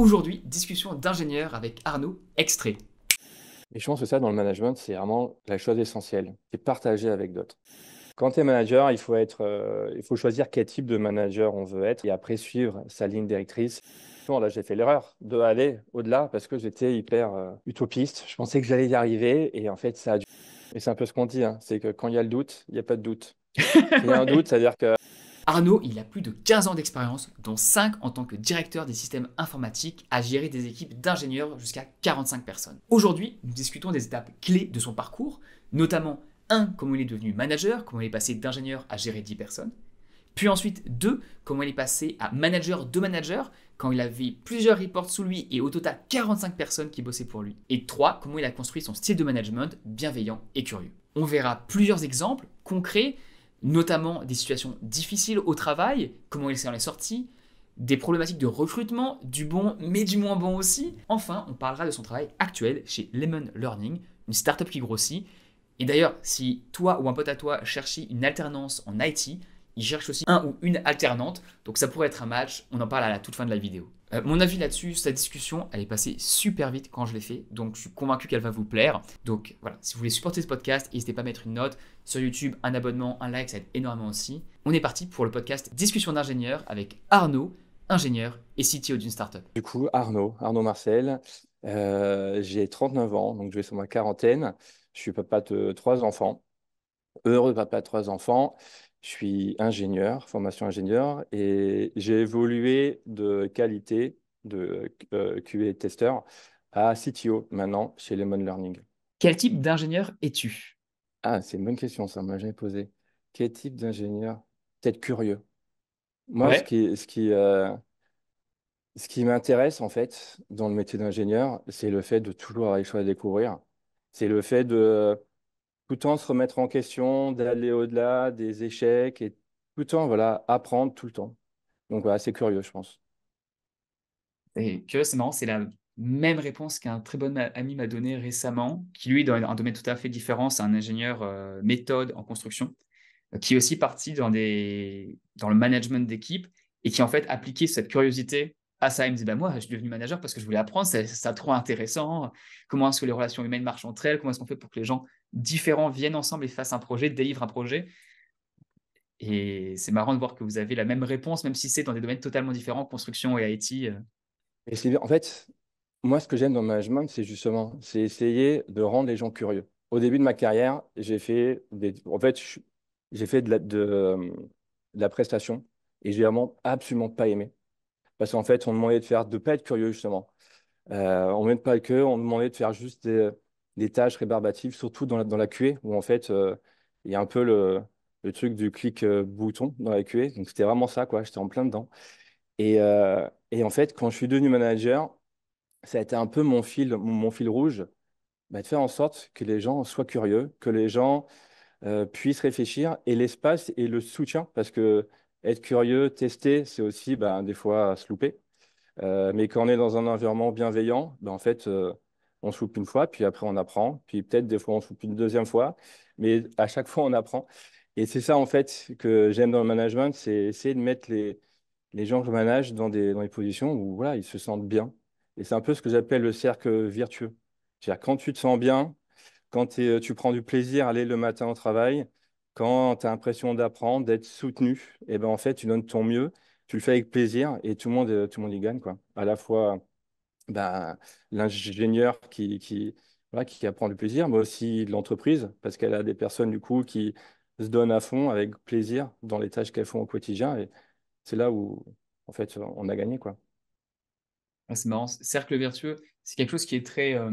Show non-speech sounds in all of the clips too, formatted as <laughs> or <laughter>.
Aujourd'hui, discussion d'ingénieur avec Arnaud Extrait. Et je pense que ça, dans le management, c'est vraiment la chose essentielle. C'est partager avec d'autres. Quand tu es manager, il faut, être, euh, il faut choisir quel type de manager on veut être et après suivre sa ligne directrice. Bon, là, j'ai fait l'erreur de aller au-delà parce que j'étais hyper euh, utopiste. Je pensais que j'allais y arriver et en fait, ça a dû. Et c'est un peu ce qu'on dit, hein, c'est que quand il y a le doute, il n'y a pas de doute. <laughs> Il y a un doute, c'est-à-dire que Arnaud, il a plus de 15 ans d'expérience, dont 5 en tant que directeur des systèmes informatiques, à gérer des équipes d'ingénieurs jusqu'à 45 personnes. Aujourd'hui, nous discutons des étapes clés de son parcours, notamment 1. Comment il est devenu manager, comment il est passé d'ingénieur à gérer 10 personnes. Puis ensuite, 2. Comment il est passé à manager de manager, quand il avait plusieurs reports sous lui et au total 45 personnes qui bossaient pour lui. Et 3. Comment il a construit son style de management bienveillant et curieux. On verra plusieurs exemples concrets notamment des situations difficiles au travail, comment il s'en est sorti, des problématiques de recrutement, du bon mais du moins bon aussi. Enfin, on parlera de son travail actuel chez Lemon Learning, une startup qui grossit. Et d'ailleurs, si toi ou un pote à toi cherchait une alternance en IT, il cherche aussi un ou une alternante, donc ça pourrait être un match, on en parle à la toute fin de la vidéo. Euh, mon avis là-dessus, cette discussion, elle est passée super vite quand je l'ai fait, donc je suis convaincu qu'elle va vous plaire. Donc voilà, si vous voulez supporter ce podcast, n'hésitez pas à mettre une note sur YouTube, un abonnement, un like, ça aide énormément aussi. On est parti pour le podcast Discussion d'ingénieur avec Arnaud, ingénieur et CTO d'une startup. Du coup, Arnaud, Arnaud Marcel, euh, j'ai 39 ans, donc je vais sur ma quarantaine. Je suis papa de trois enfants, heureux papa de trois enfants. Je suis ingénieur, formation ingénieur, et j'ai évolué de qualité de euh, QA tester à CTO maintenant chez Lemon Learning. Quel type d'ingénieur es-tu Ah, c'est une bonne question, ça m'a jamais posé. Quel type d'ingénieur Peut-être curieux. Moi, ce qui, ce qui, euh, ce qui m'intéresse en fait dans le métier d'ingénieur, c'est le fait de toujours avoir des choses à découvrir. C'est le fait de tout le temps se remettre en question, d'aller au-delà des échecs et tout le temps voilà, apprendre tout le temps. Donc voilà, c'est curieux, je pense. Et curieux, c'est marrant, c'est la même réponse qu'un très bon ami m'a donnée récemment, qui lui, dans un domaine tout à fait différent, c'est un ingénieur euh, méthode en construction, euh, qui est aussi parti dans, des... dans le management d'équipe et qui en fait appliquait cette curiosité à ça, me dit, ben moi, je suis devenu manager parce que je voulais apprendre, c'est ça trop intéressant. Comment est-ce que les relations humaines marchent entre elles Comment est-ce qu'on fait pour que les gens différents viennent ensemble et fassent un projet, délivrent un projet Et c'est marrant de voir que vous avez la même réponse, même si c'est dans des domaines totalement différents, construction et IT. Euh. En fait, moi, ce que j'aime dans le management, c'est justement, c'est essayer de rendre les gens curieux. Au début de ma carrière, j'ai fait des... En fait, j'ai fait de la, de la prestation et j'ai vraiment absolument pas aimé. Parce qu'en fait, on demandait de faire, de pas être curieux, justement. Euh, on ne pas que, on demandait de faire juste des, tâches rébarbatives, surtout dans la, dans la QA, où en fait, euh, il y a un peu le, truc du clic-bouton euh, dans la QA. Donc, c'était vraiment ça, quoi. J'étais en plein dedans. Et, et, en fait, quand je suis devenu manager, ça a été un peu mon fil, mon, fil rouge, bah, de faire en sorte que les gens soient curieux, que les gens puissent réfléchir et l'espace et le soutien, parce que être curieux, tester, c'est aussi ben, des fois se louper. Euh, mais quand on est dans un environnement bienveillant, ben, en fait, euh, on se une fois, puis après on apprend, puis peut-être des fois on se une deuxième fois, mais à chaque fois on apprend. Et c'est ça en fait que j'aime dans le management, c'est essayer de mettre les, gens que je manage dans des, dans positions où voilà, ils se sentent bien. Et c'est un peu ce que j'appelle le cercle virtueux. C'est-à-dire quand tu te sens bien, quand tu prends du plaisir à aller le matin au travail, quand tu as l'impression d'apprendre, d'être soutenu, et eh ben en fait, tu donnes ton mieux, tu le fais avec plaisir et tout le monde, euh, tout le monde y gagne. Quoi. À la fois ben, l'ingénieur qui, qui, voilà, qui apprend du plaisir, mais aussi l'entreprise, parce qu'elle a des personnes du coup qui se donnent à fond avec plaisir dans les tâches qu'elles font au quotidien. Et c'est là où, en fait, on a gagné. quoi. c'est marrant, cercle vertueux, c'est quelque chose qui est très, euh,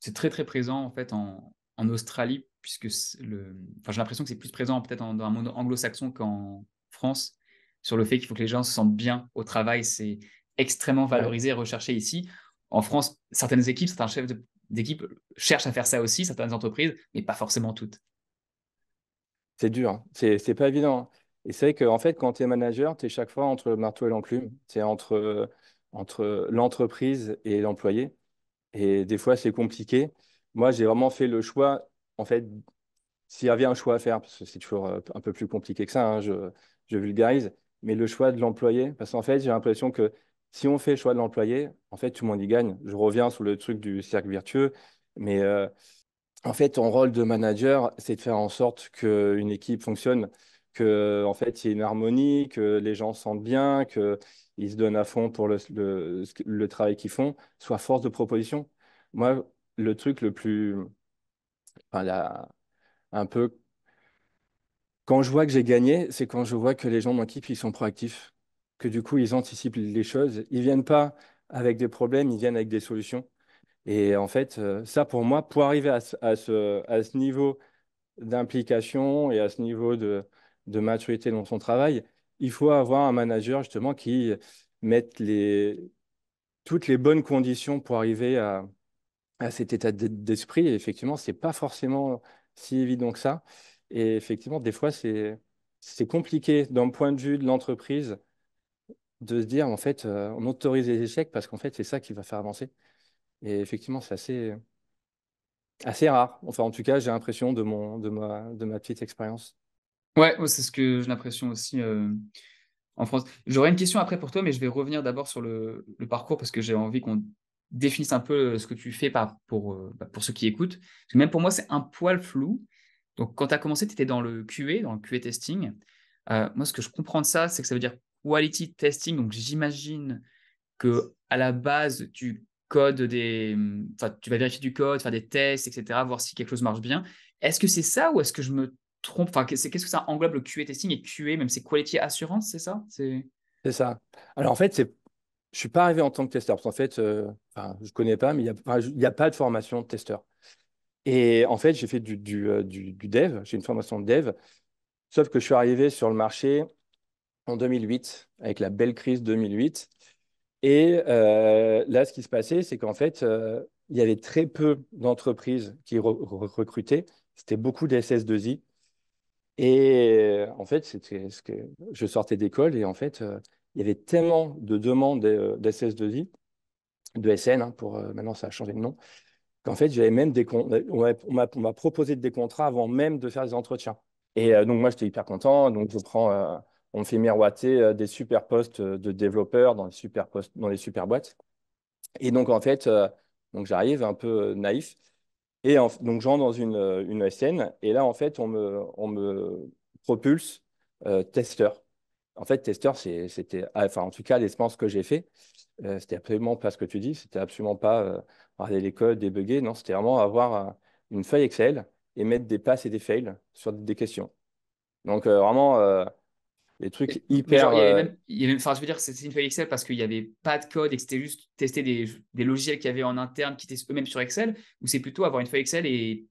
c'est très très présent en fait en, en Australie, puisque le... enfin, j'ai l'impression que c'est plus présent peut-être dans un monde anglo-saxon qu'en France, sur le fait qu'il faut que les gens se sentent bien au travail. C'est extrêmement valorisé et recherché ici. En France, certaines équipes, certains chefs d'équipe cherchent à faire ça aussi, certaines entreprises, mais pas forcément toutes. C'est dur, hein. c'est pas évident. Hein. Et c'est vrai qu'en fait, quand tu es manager, tu es chaque fois entre le marteau et l'enclume. C'est entre, entre l'entreprise et l'employé. Et des fois, c'est compliqué moi, j'ai vraiment fait le choix, en fait, s'il y avait un choix à faire, parce que c'est toujours euh, un peu plus compliqué que ça, hein, je, vulgarise, mais le choix de l'employé, parce qu'en fait, j'ai l'impression que si on fait le choix de l'employé, en fait, tout le monde y gagne. Je reviens sur le truc du cercle virtueux, mais euh, en fait, ton rôle de manager, c'est de faire en sorte qu'une équipe fonctionne, que en fait, il y ait une harmonie, que les gens sentent bien, qu'ils se donnent à fond pour le, le travail qu'ils font, soit force de proposition. Moi, le truc le plus. Enfin, la, un peu. Quand je vois que j'ai gagné, c'est quand je vois que les gens de mon équipe, ils sont proactifs, que du coup, ils anticipent les choses. Ils viennent pas avec des problèmes, ils viennent avec des solutions. Et en fait, euh, ça, pour moi, pour arriver à, ce, à ce, à ce niveau d'implication et à ce niveau de, de maturité dans son travail, il faut avoir un manager justement qui mette les, toutes les bonnes conditions pour arriver à, à cet état d'esprit. effectivement, c'est pas forcément si évident que ça. Et effectivement, des fois, c'est compliqué d'un point de vue de l'entreprise de se dire, en fait, euh, on autorise les échecs parce qu'en fait, c'est ça qui va faire avancer. Et effectivement, c'est assez, rare. Enfin, en tout cas, j'ai l'impression de, de, ma, petite expérience. Ouais, c'est ce que j'ai l'impression aussi euh, en France. J'aurais une question après pour toi, mais je vais revenir d'abord sur le, parcours parce que j'ai envie qu'on définisse un peu euh, ce que tu fais pour, euh, bah, pour ceux qui écoutent. même pour moi, c'est un poil flou. Donc, quand tu as commencé, tu étais dans le QA, dans le QA testing. Euh, moi, ce que je comprends de ça, c'est que ça veut dire quality testing. Donc, j'imagine que à la base, tu codes des. Mm, tu vas vérifier du code, faire des tests, etc., voir si quelque chose marche bien. Est-ce que c'est ça ou est-ce que je me trompe Enfin, qu'est-ce que ça englobe le QA testing et QA, même c'est quality assurance, c'est ça C'est ça. Alors, en fait, c'est je ne suis pas arrivé en tant que testeur, parce qu'en fait, euh, je ne connais pas, mais il n'y a, pas de formation de testeur. Et en fait, j'ai fait euh, du, dev, j'ai une formation de dev, sauf que je suis arrivé sur le marché en 2008, avec la belle crise 2008. Et euh, là, ce qui se passait, c'est qu'en fait, il y avait très peu d'entreprises qui recrutaient, c'était beaucoup d'SS2I. Et en fait, c'était ce que je sortais d'école et en fait, il y avait tellement de demandes euh, d'SS2I, de SN, hein, pour, euh, maintenant ça a changé de nom, qu'en fait, j'avais même des euh, on m'a proposé des contrats avant même de faire des entretiens. Et donc, moi, j'étais hyper content. Donc, je prends, on me fait miroiter des super postes de développeurs dans les super, dans les super boîtes. Et donc, en fait, donc j'arrive un peu naïf. Et donc, j'entre dans une, une SN. Et là, en fait, on me, on me propulse testeur en fait, testeur, c'était, ah, enfin, en tout cas, l'expérience que j'ai fait, euh, c'était absolument pas ce que tu dis, c'était absolument pas euh, regarder les codes, débugger, non, c'était vraiment avoir euh, une feuille Excel et mettre des passes et des fails sur des questions. Donc, vraiment, les trucs hyper. je veux dire, c'était une feuille Excel parce qu'il n'y avait pas de code et que c'était juste tester des, des logiciels qu'il y avait en interne qui étaient eux-mêmes sur Excel, ou c'est plutôt avoir une feuille Excel et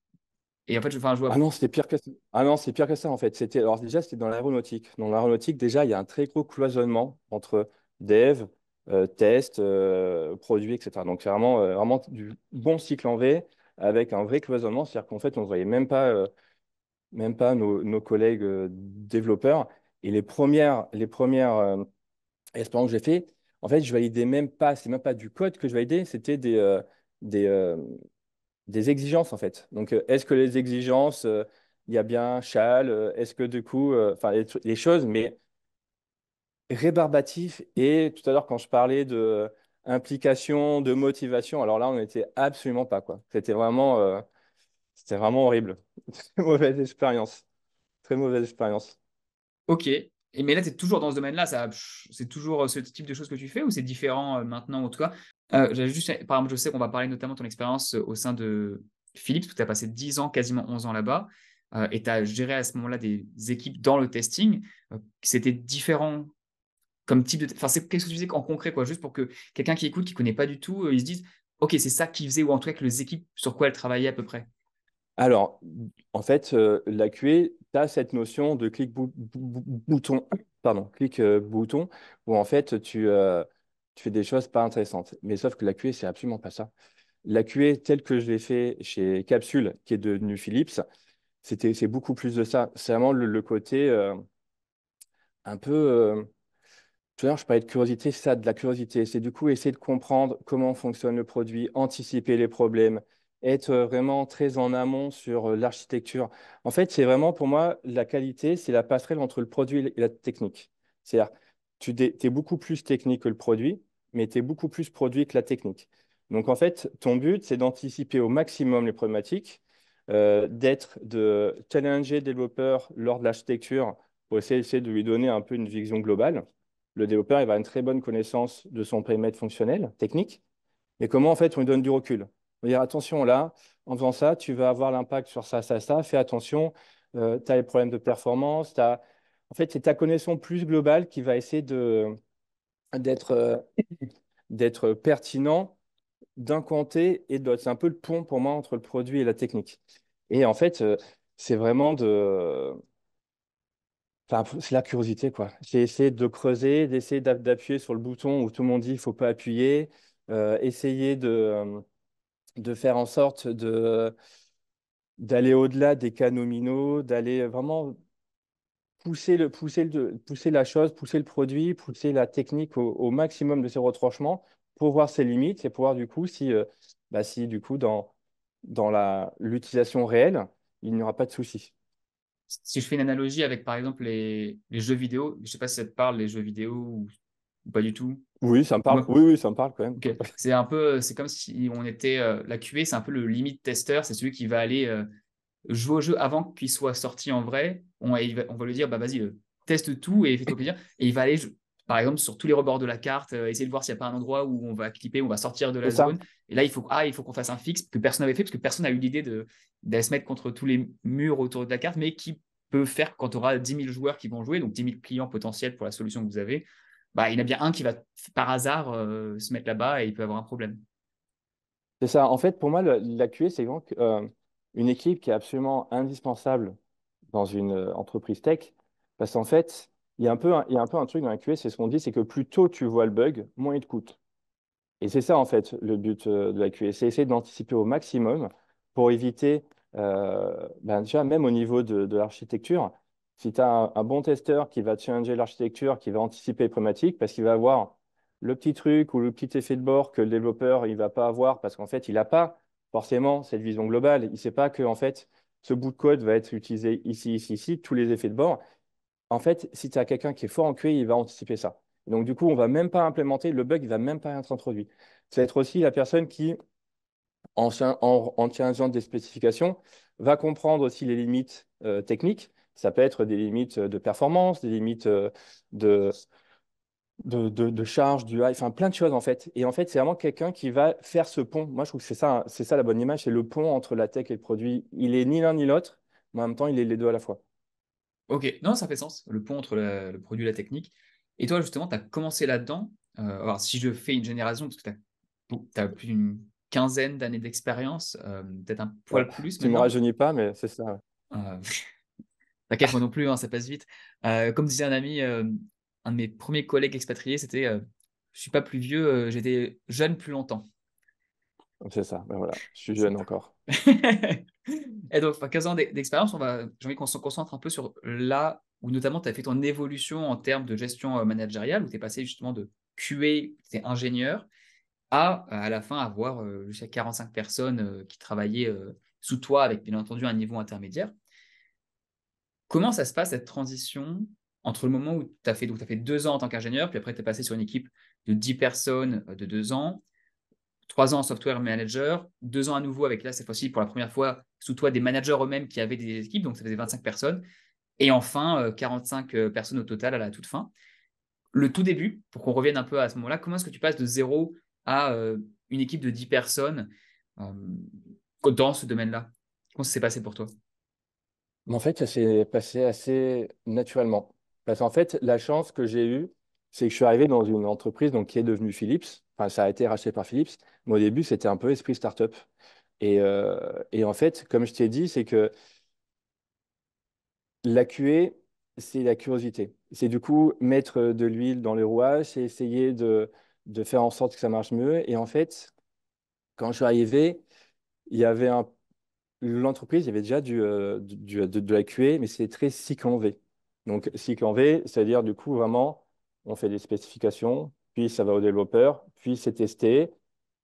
et en fait, je vais faire un joueur. Ah non, c'était pire que ça. Ah non, c'est pire que ça en fait. C'était alors déjà c'était dans l'aéronautique. Dans l'aéronautique, déjà il y a un très gros cloisonnement entre dev, euh, test, euh, produit, etc. Donc c'est vraiment euh, vraiment du bon cycle en V avec un vrai cloisonnement, c'est-à-dire qu'en fait on ne voyait même pas même pas nos, nos collègues développeurs. Et les premières les premières expériences que j'ai faites, en fait je validais même pas, c'est même pas du code que je validais, c'était des des, des exigences en fait. Donc, euh, est-ce que les exigences, euh, il y a bien châle, euh, est-ce que du coup, enfin, les, choses, mais rébarbatif. Et tout à l'heure, quand je parlais de implication, de motivation, alors là, on n'était absolument pas quoi. C'était vraiment, c'était vraiment horrible. <laughs> mauvaise expérience. Très mauvaise expérience. Ok mais là, tu es toujours dans ce domaine-là, c'est toujours euh, ce type de choses que tu fais ou c'est différent euh, maintenant en tout cas euh, juste, Par exemple, je sais qu'on va parler notamment de ton expérience au sein de Philips, où tu as passé 10 ans, quasiment 11 ans là-bas, et tu as géré à ce moment-là des équipes dans le testing. C'était différent comme type de. Enfin, c'est qu'est-ce que tu faisais en concret, quoi, juste pour que quelqu'un qui écoute, qui ne connaît pas du tout, il se dise, Ok, c'est ça qu'ils faisaient, ou en tout cas que les équipes sur quoi elles travaillaient à peu près. Alors, en fait, la QA, tu cette notion de clic bouton, pardon, clic euh, bouton, où en fait, tu, euh, tu, fais des choses pas intéressantes. Mais sauf que la QA, e, c'est absolument pas ça. La QA, e telle que je l'ai fait chez Capsule, qui est devenue Philips, c'est beaucoup plus de ça. C'est vraiment le, côté euh, un peu. tout à l'heure, je parlais de curiosité, ça, de la curiosité. C'est du coup essayer de comprendre comment fonctionne le produit, anticiper les problèmes, être vraiment très en amont sur l'architecture. En fait, c'est vraiment pour moi la qualité, c'est la passerelle entre le produit et la technique. C'est-à-dire, tu es beaucoup plus technique que le produit, mais tu es beaucoup plus produit que la technique. Donc, en fait, ton but, c'est d'anticiper au maximum les problématiques, euh, d'être, de challenger le développeur lors de l'architecture pour essayer, de lui donner un peu une vision globale. Le développeur, il va une très bonne connaissance de son périmètre fonctionnel, technique, mais comment, en fait, on lui donne du recul on va dire attention là, en faisant ça, tu vas avoir l'impact sur ça, ça, ça. Fais attention, euh, tu as les problèmes de performance. As... En fait, c'est ta connaissance plus globale qui va essayer d'être euh, d'être pertinent d'un côté et de l'autre. C'est un peu le pont pour moi entre le produit et la technique. Et en fait, euh, c'est vraiment de. Enfin, c'est la curiosité, quoi. J'ai essayé de creuser, d'essayer d'appuyer sur le bouton où tout le monde dit il ne faut pas appuyer, essayer de, de faire en sorte de d'aller au-delà des cas nominaux, d'aller vraiment pousser, le, pousser, le, pousser la chose, pousser le produit, pousser la technique au, maximum de ses retranchements pour voir ses limites et pour voir du coup si, euh, bah si du coup dans, dans l'utilisation réelle, il n'y aura pas de souci. Si je fais une analogie avec par exemple les, les jeux vidéo, je ne sais pas si ça te parle les jeux vidéo ou pas du tout. Oui, ça me parle. oui, oui, ça me parle quand même. C'est un peu, c'est comme si on était euh, la QA, c'est un peu le limite tester, c'est celui qui va aller euh, jouer au jeu avant qu'il soit sorti en vrai. On va, on lui dire, bah vas-y, euh, teste tout et fais-toi plaisir. Et il va aller, par exemple, sur tous les rebords de la carte, essayer de voir s'il n'y a pas un endroit où on va clipper, où on va sortir de la zone. Et là, il faut, ah, il faut qu'on fasse un fixe que personne n'avait fait parce que personne n'a eu l'idée de se mettre contre tous les murs autour de la carte, mais qui peut faire quand on aura 10 000 joueurs qui vont jouer, donc 10 000 clients potentiels pour la solution que vous avez. Bah, il y en a bien un qui va par hasard euh, se mettre là-bas et il peut avoir un problème. C'est ça. En fait, pour moi, la QA, e, c'est vraiment euh, une équipe qui est absolument indispensable dans une euh, entreprise tech. Parce qu'en fait, il y, a un peu un, il y a un peu un truc dans la QA, e, c'est ce qu'on dit, c'est que plus tôt tu vois le bug, moins il te coûte. Et c'est ça, en fait, le but de la QA. E, c'est essayer d'anticiper au maximum pour éviter, ben, déjà, même au niveau de l'architecture, si tu as un, bon testeur qui va changer l'architecture, qui va anticiper les problématiques, parce qu'il va avoir le petit truc ou le petit effet de bord que le développeur il va pas avoir, parce qu'en fait, il n'a pas forcément cette vision globale. Il ne sait pas que en fait, ce bout de code va être utilisé ici, ici, ici, tous les effets de bord. En fait, si tu as quelqu'un qui est fort en QI, il va anticiper ça. Donc, du coup, on ne va même pas implémenter, le bug ne va même pas être introduit. Ça va être aussi la personne qui, en, en, des spécifications, va comprendre aussi les limites euh, techniques, ça peut être des limites de performance, des limites euh, de, de, de, charge, du high, enfin plein de choses en fait. Et en fait, c'est vraiment quelqu'un qui va faire ce pont. Moi, je trouve que c'est ça, hein, c'est ça la bonne image, c'est le pont entre la tech et le produit. Il est ni l'un ni l'autre, mais en même temps, il est les deux à la fois. Ok, non, ça fait sens, le pont entre le produit et la technique. Et toi, justement, tu as commencé là-dedans. Euh, alors, si je fais une génération, parce que tu as, plus d'une quinzaine d'années d'expérience, euh, peut-être un poil bah, plus. Tu ne me rajeunis pas, mais c'est ça. <laughs> T'inquiète, moi non plus, hein, ça passe vite. Euh, comme disait un ami, euh, un de mes premiers collègues expatriés, c'était je euh, Je suis pas plus vieux, j'étais jeune plus longtemps. C'est ça, ben voilà, je suis jeune encore. <laughs> et donc, 15 ans d'expérience, j'ai envie qu'on se concentre un peu sur là où notamment tu as fait ton évolution en termes de gestion managériale, où tu es passé justement de QA, tu es ingénieur, à à la fin avoir jusqu'à 45 personnes qui travaillaient sous toi avec bien entendu un niveau intermédiaire. Comment ça se passe cette transition entre le moment où tu as, fait, as fait deux ans en tant qu'ingénieur, puis après tu es passé sur une équipe de 10 personnes euh, de deux ans, trois ans en software manager, deux ans à nouveau avec là, cette fois-ci, pour la première fois, sous toi, des managers eux-mêmes qui avaient des équipes, donc ça faisait 25 personnes, et enfin 45 euh, euh, personnes au total à la toute fin. Le tout début, pour qu'on revienne un peu à ce moment-là, comment est-ce que tu passes de zéro à une équipe de 10 personnes dans ce domaine-là Comment ça s'est passé pour toi en fait, ça s'est passé assez naturellement. Parce qu'en fait, la chance que j'ai eue, c'est que je suis arrivé dans une entreprise donc, qui est devenue Philips. Enfin, ça a été racheté par Philips. Mais au début, c'était un peu esprit startup. Et, euh, et en fait, comme je t'ai dit, c'est que la QA, c'est la curiosité. C'est du coup mettre de l'huile dans les rouages, c'est essayer de, de, faire en sorte que ça marche mieux. Et en fait, quand je suis arrivé, il y avait un l'entreprise, il y avait déjà du, euh, de, la QA, mais c'est très cycle en V. Donc, cycle en V, c'est-à-dire, du coup, vraiment, on fait des spécifications, puis ça va au développeur, puis c'est testé,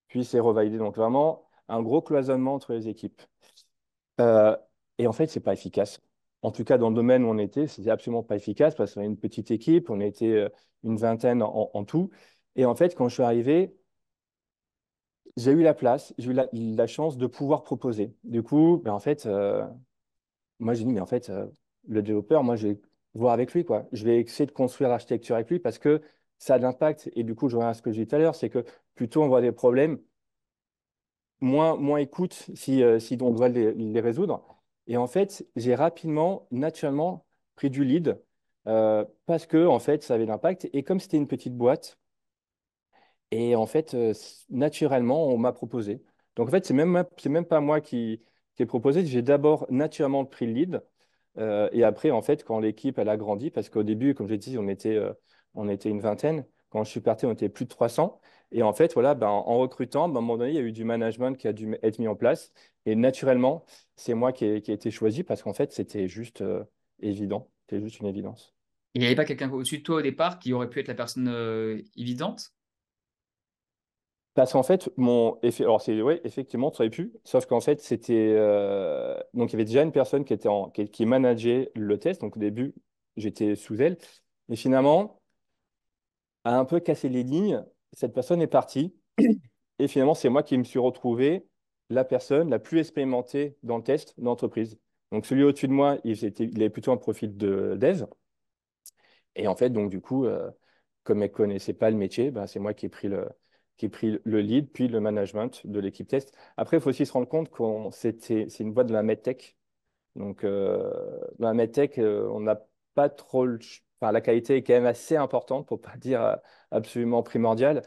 puis c'est revalidé. Donc, vraiment, un gros cloisonnement entre les équipes. Euh, et en fait, ce n'est pas efficace. En tout cas, dans le domaine où on était, c'était absolument pas efficace parce qu'on a une petite équipe, on était euh, une vingtaine en, tout. Et en fait, quand je suis arrivé, j'ai eu la place, j'ai eu la, chance de pouvoir proposer. Du coup, ben en fait, euh, moi j'ai dit, mais en fait, euh, le développeur, moi je vais voir avec lui, quoi. Je vais essayer de construire l'architecture avec lui parce que ça a de l'impact. Et du coup, je reviens à ce que j'ai dit tout à l'heure, c'est que plutôt on voit des problèmes, moins, moins écoute si, euh, on doit les, les, résoudre. Et en fait, j'ai rapidement, naturellement, pris du lead parce que en fait, ça avait de l'impact. Et comme c'était une petite boîte, et en fait, euh, naturellement, on m'a proposé. Donc en fait, c'est même, même pas moi qui, ai proposé. J'ai d'abord naturellement pris le lead. Euh, et après, en fait, quand l'équipe, elle a grandi, parce qu'au début, comme je l'ai dit, on était, euh, on était une vingtaine. Quand je suis parti, on était plus de 300. Et en fait, voilà, ben, en recrutant, ben, à un moment donné, il y a eu du management qui a dû être mis en place. Et naturellement, c'est moi qui ai, été choisi parce qu'en fait, c'était juste évident. C'était juste une évidence. Il n'y avait pas quelqu'un au-dessus de toi au départ qui aurait pu être la personne évidente parce qu'en fait, mon effet, alors c'est ouais, effectivement, tu aurais pu, sauf qu'en fait, c'était euh, donc il y avait déjà une personne qui était qui, qui manageait le test. Donc au début, j'étais sous elle, Et finalement, a un peu cassé les lignes. Cette personne est partie, et finalement, c'est moi qui me suis retrouvé la personne la plus expérimentée dans le test d'entreprise. Donc celui au-dessus de moi, il, était, il plutôt un profil de dev, et en fait, donc du coup, euh, comme elle connaissait pas le métier, bah, c'est moi qui ai pris le qui a pris le lead, puis le management de l'équipe test. Après, il faut aussi se rendre compte que c'est une boîte de la MedTech. Donc, euh, dans la MedTech, euh, on n'a pas trop. la qualité est quand même assez importante, pour ne pas dire euh, absolument primordiale.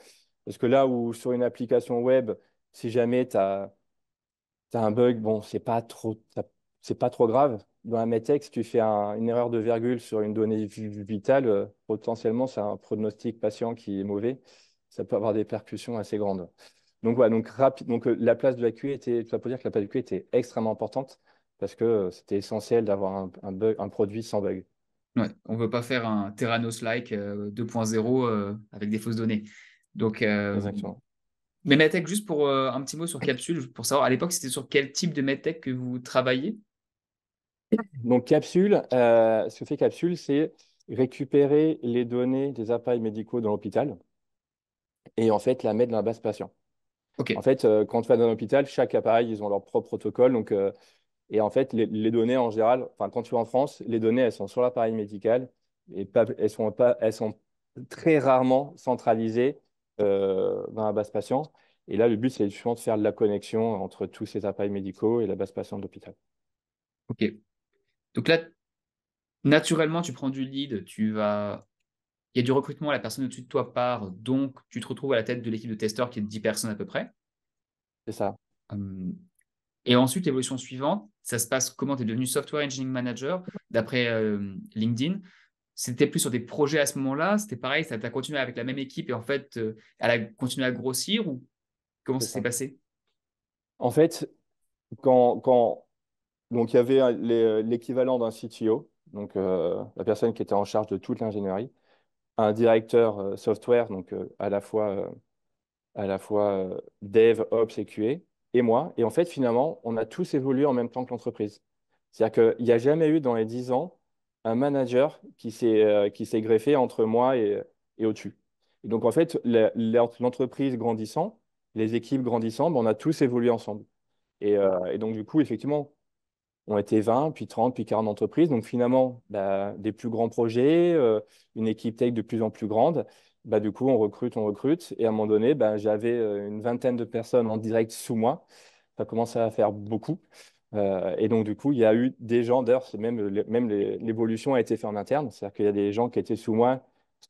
Parce que là où sur une application web, si jamais tu as, un bug, bon, c'est pas trop, c'est pas trop grave. Dans la MedTech, si tu fais une erreur de virgule sur une donnée vitale, potentiellement, c'est un pronostic patient qui est mauvais ça peut avoir des percussions assez grandes. Donc voilà, donc, donc euh, la place de la QA était, tu vas pour dire que la place de était extrêmement importante parce que euh, c'était essentiel d'avoir un, un produit sans bug. Ouais, on ne veut pas faire un Terranos-like 2.0 euh, avec des fausses données. Exactement. Mais MedTech, juste pour un petit mot sur Capsule, pour savoir, à l'époque, c'était sur quel type de MedTech que vous travailliez Donc Capsule, ce que fait Capsule, c'est récupérer les données des appareils médicaux dans l'hôpital et en fait la mettre dans la base patient. En fait, euh, quand tu vas dans un hôpital, chaque appareil, ils ont leur propre protocole. Donc, euh, et en fait, les, données en général, quand tu es en France, les données, elles sont sur l'appareil médical et pas, elles, sont pas, elles sont très rarement centralisées euh, dans la base patient. Et là, le but, c'est justement de faire de la connexion entre tous ces appareils médicaux et la base patient de l'hôpital. OK. Donc là, naturellement, tu prends du lead, tu vas il y a du recrutement, la personne au-dessus de toi part, donc tu te retrouves à la tête de l'équipe de testeurs qui est de 10 personnes à peu près. C'est ça. Hum, et ensuite, l'évolution suivante, ça se passe comment tu es devenu software engineering manager d'après euh, LinkedIn. C'était plus sur des projets à ce moment-là, c'était pareil, tu as continué avec la même équipe et en fait, euh, elle a continué à grossir ou comment ça s'est passé En fait, quand, quand, donc il y avait euh, l'équivalent d'un CTO, donc la personne qui était en charge de toute l'ingénierie, un directeur euh, software, donc euh, à la fois, euh, à la fois dev, ops et QA, et moi. Et en fait, finalement, on a tous évolué en même temps que l'entreprise. C'est-à-dire qu'il n'y a jamais eu dans les 10 ans un manager qui s'est greffé entre moi et, et au-dessus. Et donc, en fait, l'entreprise grandissant, les équipes grandissant, ben, on a tous évolué ensemble. Et, et donc, du coup, effectivement, ont été 20, puis 30, puis 40 entreprises. Donc finalement, bah, des plus grands projets, euh, une équipe tech de plus en plus grande. Bah, du coup, on recrute, on recrute. Et à un moment donné, bah, j'avais euh, une vingtaine de personnes en direct sous moi. Ça commençait à faire beaucoup. Euh, et donc, du coup, il y a eu des gens, d'ailleurs, même, même l'évolution a été faite en interne. C'est-à-dire qu'il y a des gens qui étaient sous moi,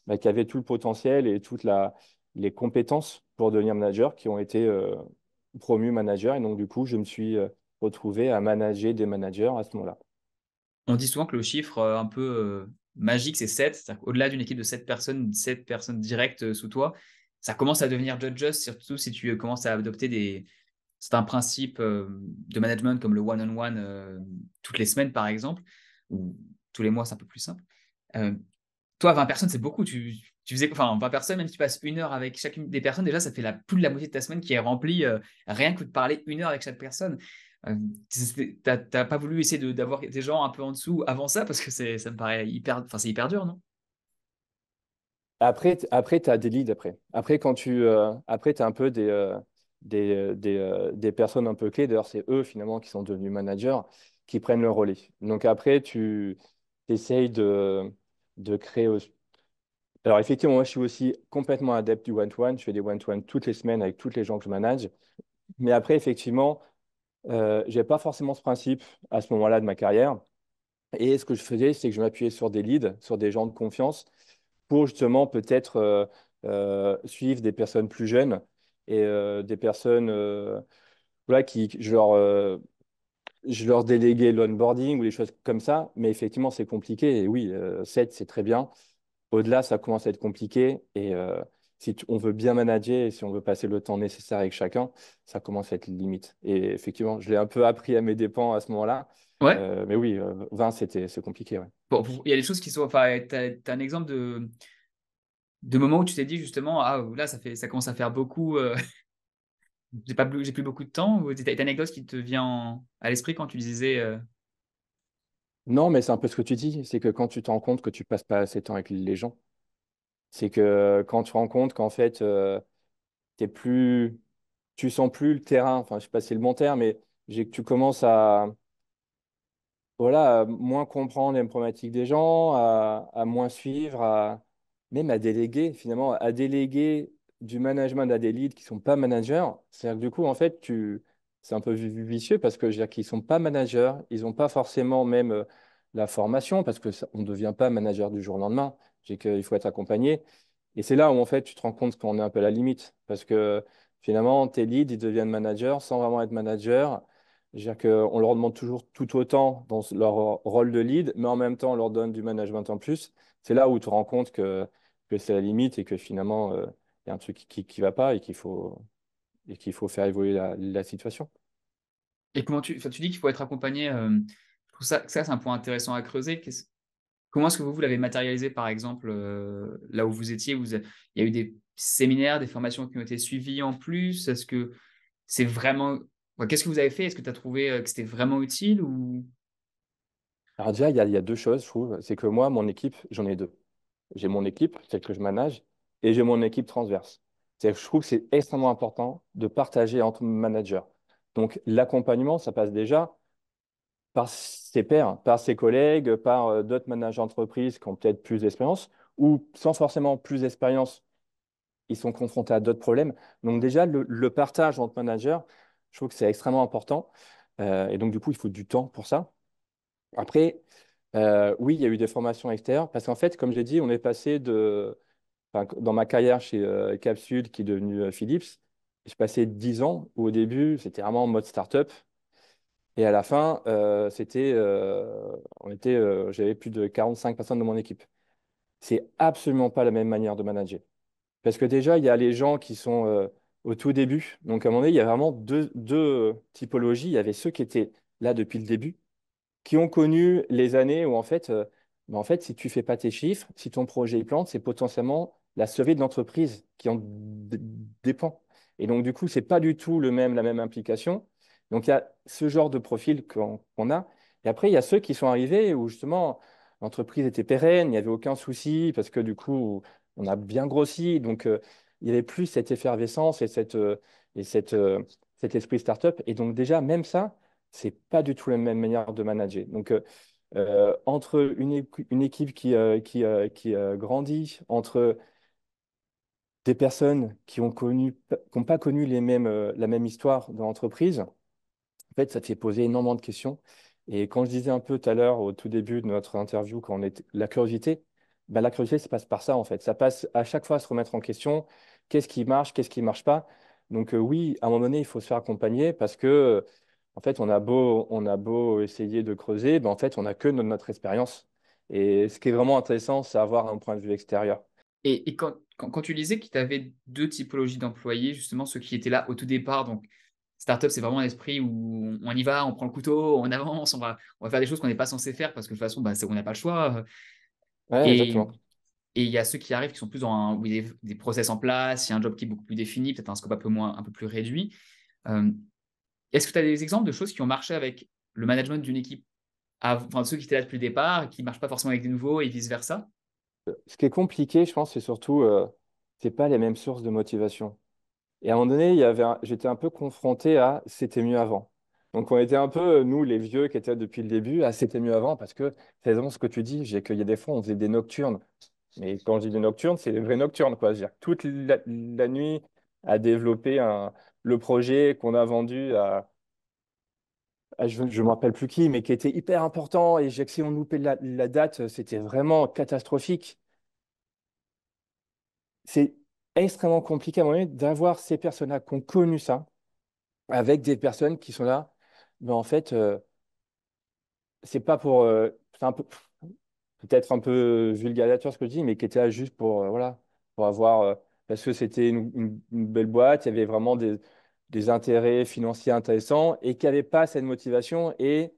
bah, qui avaient tout le potentiel et toutes les compétences pour devenir manager, qui ont été promus manager. Et donc, du coup, je me suis retrouver à manager des managers à ce moment-là. On dit souvent que le chiffre euh, un peu euh, magique, c'est 7. Au-delà d'une équipe de 7 personnes, 7 personnes directes euh, sous toi, ça commence à devenir judges, surtout si tu commences à adopter des. C'est un principe de management comme le one-on-one toutes les semaines, par exemple, ou tous les mois, c'est un peu plus simple. toi, 20 personnes, c'est beaucoup. Tu, tu faisais, enfin, 20 personnes, même si tu passes une heure avec chacune des personnes, déjà, ça fait la, plus de la moitié de ta semaine qui est remplie, rien que de parler une heure avec chaque personne. Euh, tu n'as pas voulu essayer d'avoir des gens un peu en dessous avant ça parce que ça me paraît hyper, enfin c'est hyper dur, non Après, après tu as des leads après. Après, quand tu euh, après, as un peu des, euh, des, des, des, personnes un peu clés, d'ailleurs, c'est eux finalement qui sont devenus managers qui prennent le relais. Donc après, tu essayes de, de créer. Alors effectivement, moi je suis aussi complètement adepte du one-to-one. Je fais des one-to-one -one toutes les semaines avec toutes les gens que je manage. Mais après, effectivement, euh, je n'avais pas forcément ce principe à ce moment-là de ma carrière. Et ce que je faisais, c'est que je m'appuyais sur des leads, sur des gens de confiance, pour justement peut-être euh, euh, suivre des personnes plus jeunes et des personnes qui, je leur, je leur déléguais l'onboarding ou des choses comme ça. Mais effectivement, c'est compliqué. Et oui, 7, c'est très bien. Au-delà, ça commence à être compliqué. Et si on veut bien manager et si on veut passer le temps nécessaire avec chacun, ça commence à être limite. Et effectivement, je l'ai un peu appris à mes dépens à ce moment-là. Euh, mais oui, 20, euh, c'était, c'est compliqué. il y a des choses qui sont. Enfin, tu as, un exemple de, de moment où tu t'es dit justement, ah là, ça, fait, ça commence à faire beaucoup. Euh, <laughs> j'ai, pas, plus beaucoup de temps. Ou tu une anecdote qui te vient à l'esprit quand tu disais. Euh non, mais c'est un peu ce que tu dis. C'est que quand tu te rends compte que tu passes pas assez de temps avec les gens, c'est que euh, quand tu rends compte qu'en fait, euh, t'es plus, tu sens plus le terrain, enfin, je sais pas si c'est le bon terme, mais que tu commences à, voilà, moins comprendre les problématiques des gens, à, moins suivre, à, même à déléguer, finalement, à déléguer du management à des leads qui ne sont pas managers. C'est-à-dire que du coup, en fait, tu... c'est un peu vicieux parce que je veux dire qu'ils ne sont pas managers, ils n'ont pas forcément même euh, la formation parce qu'on ne devient pas manager du jour au lendemain c'est qu'il faut être accompagné. Et c'est là où, en fait, tu te rends compte qu'on est un peu à la limite. Parce que finalement, tes leads, ils deviennent managers sans vraiment être managers. C'est-à-dire qu'on leur demande toujours tout autant dans leur rôle de lead, mais en même temps, on leur donne du management en plus. C'est là où tu te rends compte que, que c'est la limite et que finalement, euh, il y a un truc qui ne va pas et qu'il faut, et qu'il faut faire évoluer la, situation. Et comment tu, tu dis qu'il faut être accompagné euh, Je trouve ça, ça c'est un point intéressant à creuser. Comment est-ce que vous, vous l'avez matérialisé, par exemple, euh, là où vous étiez vous, Il y a eu des séminaires, des formations qui ont été suivies en plus Est-ce que c'est vraiment. Qu'est-ce que vous avez fait Est-ce que tu as trouvé euh, que c'était vraiment utile ou... Alors, déjà, il y, a, deux choses, je trouve. C'est que moi, mon équipe, j'en ai deux. J'ai mon équipe, celle que je manage, et j'ai mon équipe transverse. je trouve que c'est extrêmement important de partager entre managers. Donc, l'accompagnement, ça passe déjà par ses pairs, par ses collègues, par euh, d'autres managers d'entreprise qui ont peut-être plus d'expérience ou sans forcément plus d'expérience, ils sont confrontés à d'autres problèmes. Donc déjà, le, partage entre managers, je trouve que c'est extrêmement important. Euh, et donc, du coup, il faut du temps pour ça. Après, euh, oui, il y a eu des formations externes, parce qu'en fait, comme j'ai dit, on est passé de... dans ma carrière chez Capsule, qui est devenue Philips, j'ai passé 10 ans où au début, c'était vraiment en mode startup. Et à la fin, euh, c'était, euh, on était, euh, j'avais plus de 45 personnes dans mon équipe. C'est absolument pas la même manière de manager. Parce que déjà, il y a les gens qui sont au tout début. Donc, à un moment donné, il y a vraiment deux, typologies. Il y avait ceux qui étaient là depuis le début, qui ont connu les années où, en fait, bah, en fait si tu fais pas tes chiffres, si ton projet plante, c'est potentiellement la survie de l'entreprise qui en dépend. Et donc, du coup, c'est pas du tout le même, la même implication. Donc il y a ce genre de profil qu'on a. Et après, il y a ceux qui sont arrivés où justement l'entreprise était pérenne, il n'y avait aucun souci parce que du coup, on a bien grossi. Donc euh, il n'y avait plus cette effervescence et, cette, euh, et cette, euh, cet esprit startup. Et donc déjà, même ça, c'est pas du tout la même manière de manager. Donc entre une, une, équipe qui, qui, qui grandit, entre des personnes qui n'ont pas connu la même histoire de l'entreprise, en fait, ça te fait énormément de questions. Et quand je disais un peu tout à l'heure, au tout début de notre interview, quand on est la curiosité, bah, la curiosité, ça passe par ça, en fait. Ça passe à chaque fois à se remettre en question. Qu'est-ce qui marche, qu'est-ce qui ne marche pas Donc euh, oui, à un moment donné, il faut se faire accompagner parce que, en fait, on a beau, essayer de creuser, bah, en fait, on n'a que notre, expérience. Et ce qui est vraiment intéressant, c'est avoir un point de vue extérieur. Et, quand, quand, tu disais qu'il y avait deux typologies d'employés, justement ceux qui étaient là au tout départ, donc Startup, c'est vraiment un esprit où on y va, on prend le couteau, on avance, on va, on va faire des choses qu'on n'est pas censé faire parce que de toute façon, bah, on n'a pas le choix. et, il y a ceux qui arrivent qui sont plus dans des, process en place, il y a un job qui est beaucoup plus défini, peut-être un scope un peu, moins, un peu plus réduit. Euh, est-ce que tu as des exemples de choses qui ont marché avec le management d'une équipe, enfin ceux qui étaient là depuis le départ, qui ne marchent pas forcément avec des nouveaux et vice-versa euh, Ce qui est compliqué, je pense, c'est surtout, euh, c'est pas les mêmes sources de motivation. Et à un moment donné, j'étais un peu confronté à c'était mieux avant. Donc, on était un peu, nous, les vieux qui étaient depuis le début, à « c'était mieux avant, parce que c'est vraiment ce que tu dis. J'ai qu'il y a des fois, on faisait des nocturnes. Mais quand je dis des nocturnes, c'est des vrais nocturnes, quoi. C'est-à-dire toute la, nuit à développer le projet qu'on a vendu à. je ne me rappelle plus qui, mais qui était hyper important. Et j'ai si on loupait la, la date, c'était vraiment catastrophique. C'est extrêmement compliqué à un d'avoir ces personnes-là qui ont connu ça avec des personnes qui sont là. Mais en fait, euh, c'est pas pour. Euh, c'est un peu. Peut-être un peu vulgarisateur ce que je dis, mais qui était là juste pour, euh, voilà, pour avoir. parce que c'était une, belle boîte, il y avait vraiment des, intérêts financiers intéressants et qui n'avaient pas cette motivation. Et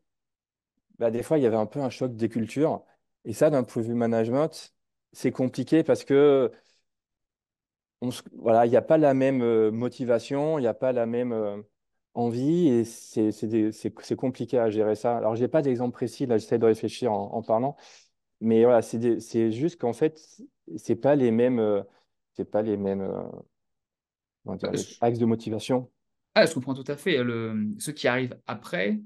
bah, des fois, il y avait un peu un choc des cultures. Et ça, d'un point de vue management, c'est compliqué parce que voilà, il n'y a pas la même euh, motivation, il n'y a pas la même euh, envie et c'est compliqué à gérer ça. Alors, je n'ai pas d'exemple précis, là, j'essaie de réfléchir en, parlant, mais voilà, c'est juste qu'en fait, c'est pas les mêmes, euh, c'est pas les mêmes axe ah, axes de motivation. Ah, je comprends tout à fait. Le, qui arrive après,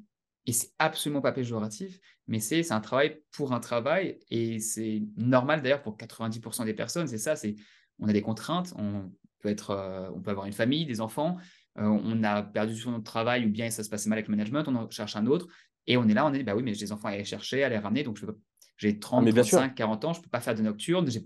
et c'est absolument pas péjoratif, mais c'est un travail pour un travail et c'est normal d'ailleurs pour 90% des personnes, c'est ça, c'est on a des contraintes, on peut, être, euh, on peut avoir une famille, des enfants, euh, on a perdu son travail ou bien ça se passait mal avec le management, on en cherche un autre. Et on est là, on est, bah oui, mais j'ai des enfants à aller chercher, à les ramener, donc je j'ai 30, 35, 40 ans, je ne peux pas faire de nocturne, j'ai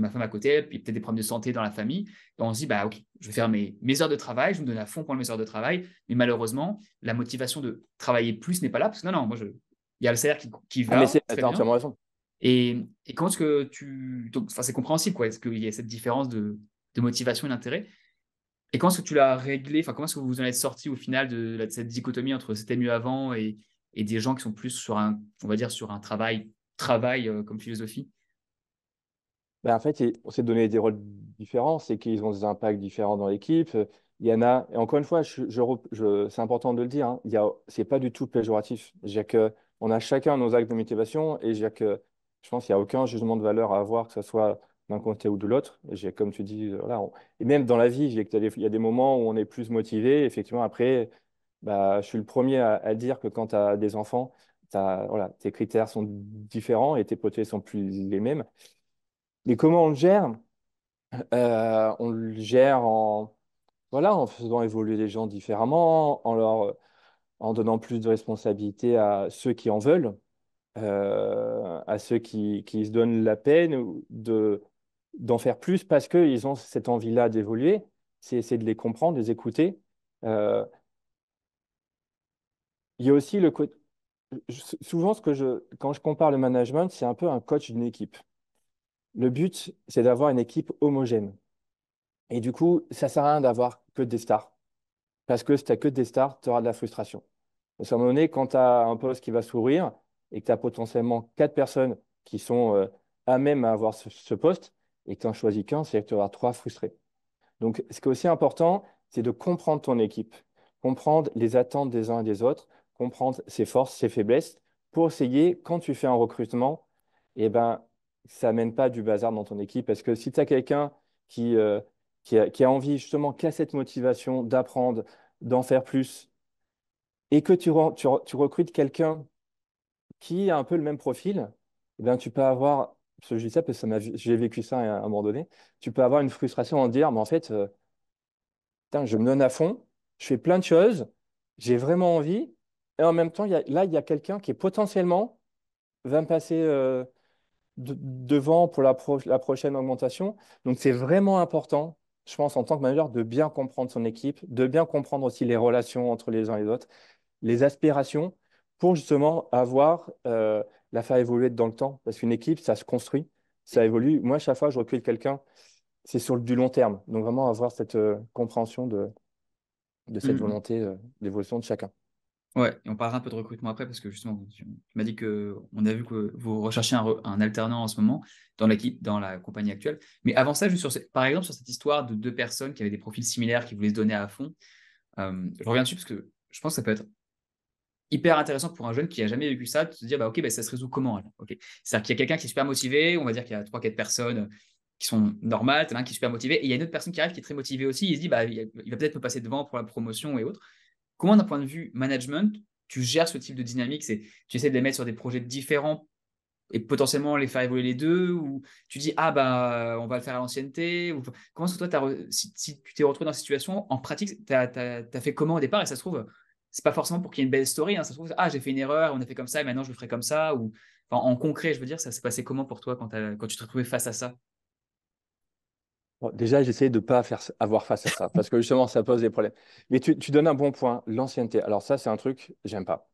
ma femme à côté, puis peut-être des problèmes de santé dans la famille. on se dit, bah, ok, je vais faire mes, heures de travail, je me donne à fond pour mes heures de travail, mais malheureusement, la motivation de travailler plus n'est pas là, parce que non, non, moi, il y a le salaire qui, ah, va. mais c'est, entièrement raison. Et, comment est-ce que tu. Enfin, c'est compréhensible, quoi, est-ce qu'il y a cette différence de, motivation et d'intérêt. Et comment est-ce que tu l'as réglé Enfin, comment est-ce que vous en êtes sorti au final de, cette dichotomie entre c'était mieux avant et, des gens qui sont plus sur un, on va dire, sur un travail, travail euh, comme philosophie ben En fait, on s'est donné des rôles différents, c'est qu'ils ont des impacts différents dans l'équipe. Il y en a, et encore une fois, c'est important de le dire, hein, c'est ce n'est pas du tout péjoratif. Que, on a chacun nos actes de motivation et que je pense qu'il n'y a aucun jugement de valeur à avoir, que ce soit d'un côté ou de l'autre. comme tu dis, et même dans la vie, il y a des moments où on est plus motivé. Effectivement, après, bah, je suis le premier à, dire que quand tu as des enfants, voilà, tes critères sont différents et tes potes sont plus les mêmes. Mais comment on le gère euh, On le gère en, voilà, en faisant évoluer les gens différemment, en leur en donnant plus de responsabilités à ceux qui en veulent. Euh, à ceux qui, qui, se donnent la peine de, d'en faire plus parce qu'ils ont cette envie-là d'évoluer. C'est essayer de les comprendre, de les écouter. Euh, il y a aussi le côté. Souvent, ce que je, quand je compare le management, c'est un peu un coach d'une équipe. Le but, c'est d'avoir une équipe homogène. Et du coup, ça sert à rien d'avoir que des stars. Parce que si tu n'as que des stars, tu auras de la frustration. À un moment donné, quand tu as un poste qui va sourire, et que tu as potentiellement quatre personnes qui sont euh, à même à avoir ce, poste et que tu n'en choisis qu'un, c'est que tu auras trois frustrés. Donc, ce qui est aussi important, c'est de comprendre ton équipe, comprendre les attentes des uns et des autres, comprendre ses forces, ses faiblesses, pour essayer, quand tu fais un recrutement, eh ben, ça mène pas du bazar dans ton équipe. Parce que si tu as quelqu'un qui, euh, qui, a, qui, a, envie justement qu'à cette motivation d'apprendre, d'en faire plus, et que tu, tu recrutes quelqu'un qui a un peu le même profil, eh bien, tu peux avoir, je dis ça parce que j'ai vécu ça à un moment donné, tu peux avoir une frustration en dire, mais en fait, euh, je me donne à fond, je fais plein de choses, j'ai vraiment envie, et en même temps, là, il y a quelqu'un qui est potentiellement va me passer euh, devant pour la, la prochaine augmentation. Donc, c'est vraiment important je pense, en tant que manager, de bien comprendre son équipe, de bien comprendre aussi les relations entre les uns et les autres, les aspirations, pour justement avoir euh, la faire évoluer dans le temps. Parce qu'une équipe, ça se construit, ça évolue. Moi, chaque fois, je recule quelqu'un, c'est sur du long terme. Donc, vraiment avoir cette euh, compréhension de, de cette mmh. volonté euh, d'évolution de chacun. Ouais, et on parlera un peu de recrutement après parce que justement, tu, m'as dit que on a vu que vous recherchez un, alternant en ce moment dans l'équipe, dans la compagnie actuelle. Mais avant ça, juste sur par exemple sur cette histoire de deux personnes qui avaient des profils similaires, qui voulaient se donner à fond, euh, je reviens dessus parce que je pense que ça peut être hyper intéressant pour un jeune qui a jamais vécu ça de se dire bah ok bah, ça se résout comment ok c'est-à-dire qu'il y a quelqu'un qui est super motivé on va dire qu'il y a trois quatre personnes qui sont normales qui est super motivé et il y a une autre personne qui arrive qui est très motivée aussi il se dit bah il va peut-être me passer devant pour la promotion et autres comment d'un point de vue management tu gères ce type de dynamique c'est tu essaies de les mettre sur des projets différents et potentiellement les faire évoluer les deux ou tu dis ah bah on va le faire à l'ancienneté comment est-ce que si, tu t'es retrouvé dans cette situation en pratique tu as fait comment au départ et ça se trouve c'est pas forcément pour qu'il y ait une belle story. Hein. Ça se trouve, ah, j'ai fait une erreur, on a fait comme ça, et maintenant je le ferai comme ça. Ou en concret, je veux dire, ça s'est passé comment pour toi quand, tu te retrouvais face à ça Déjà, j'essayais de ne pas faire, avoir face à ça, parce que justement, ça pose des problèmes. Mais tu, donnes un bon point, l'ancienneté. Alors ça, c'est un truc, j'aime pas.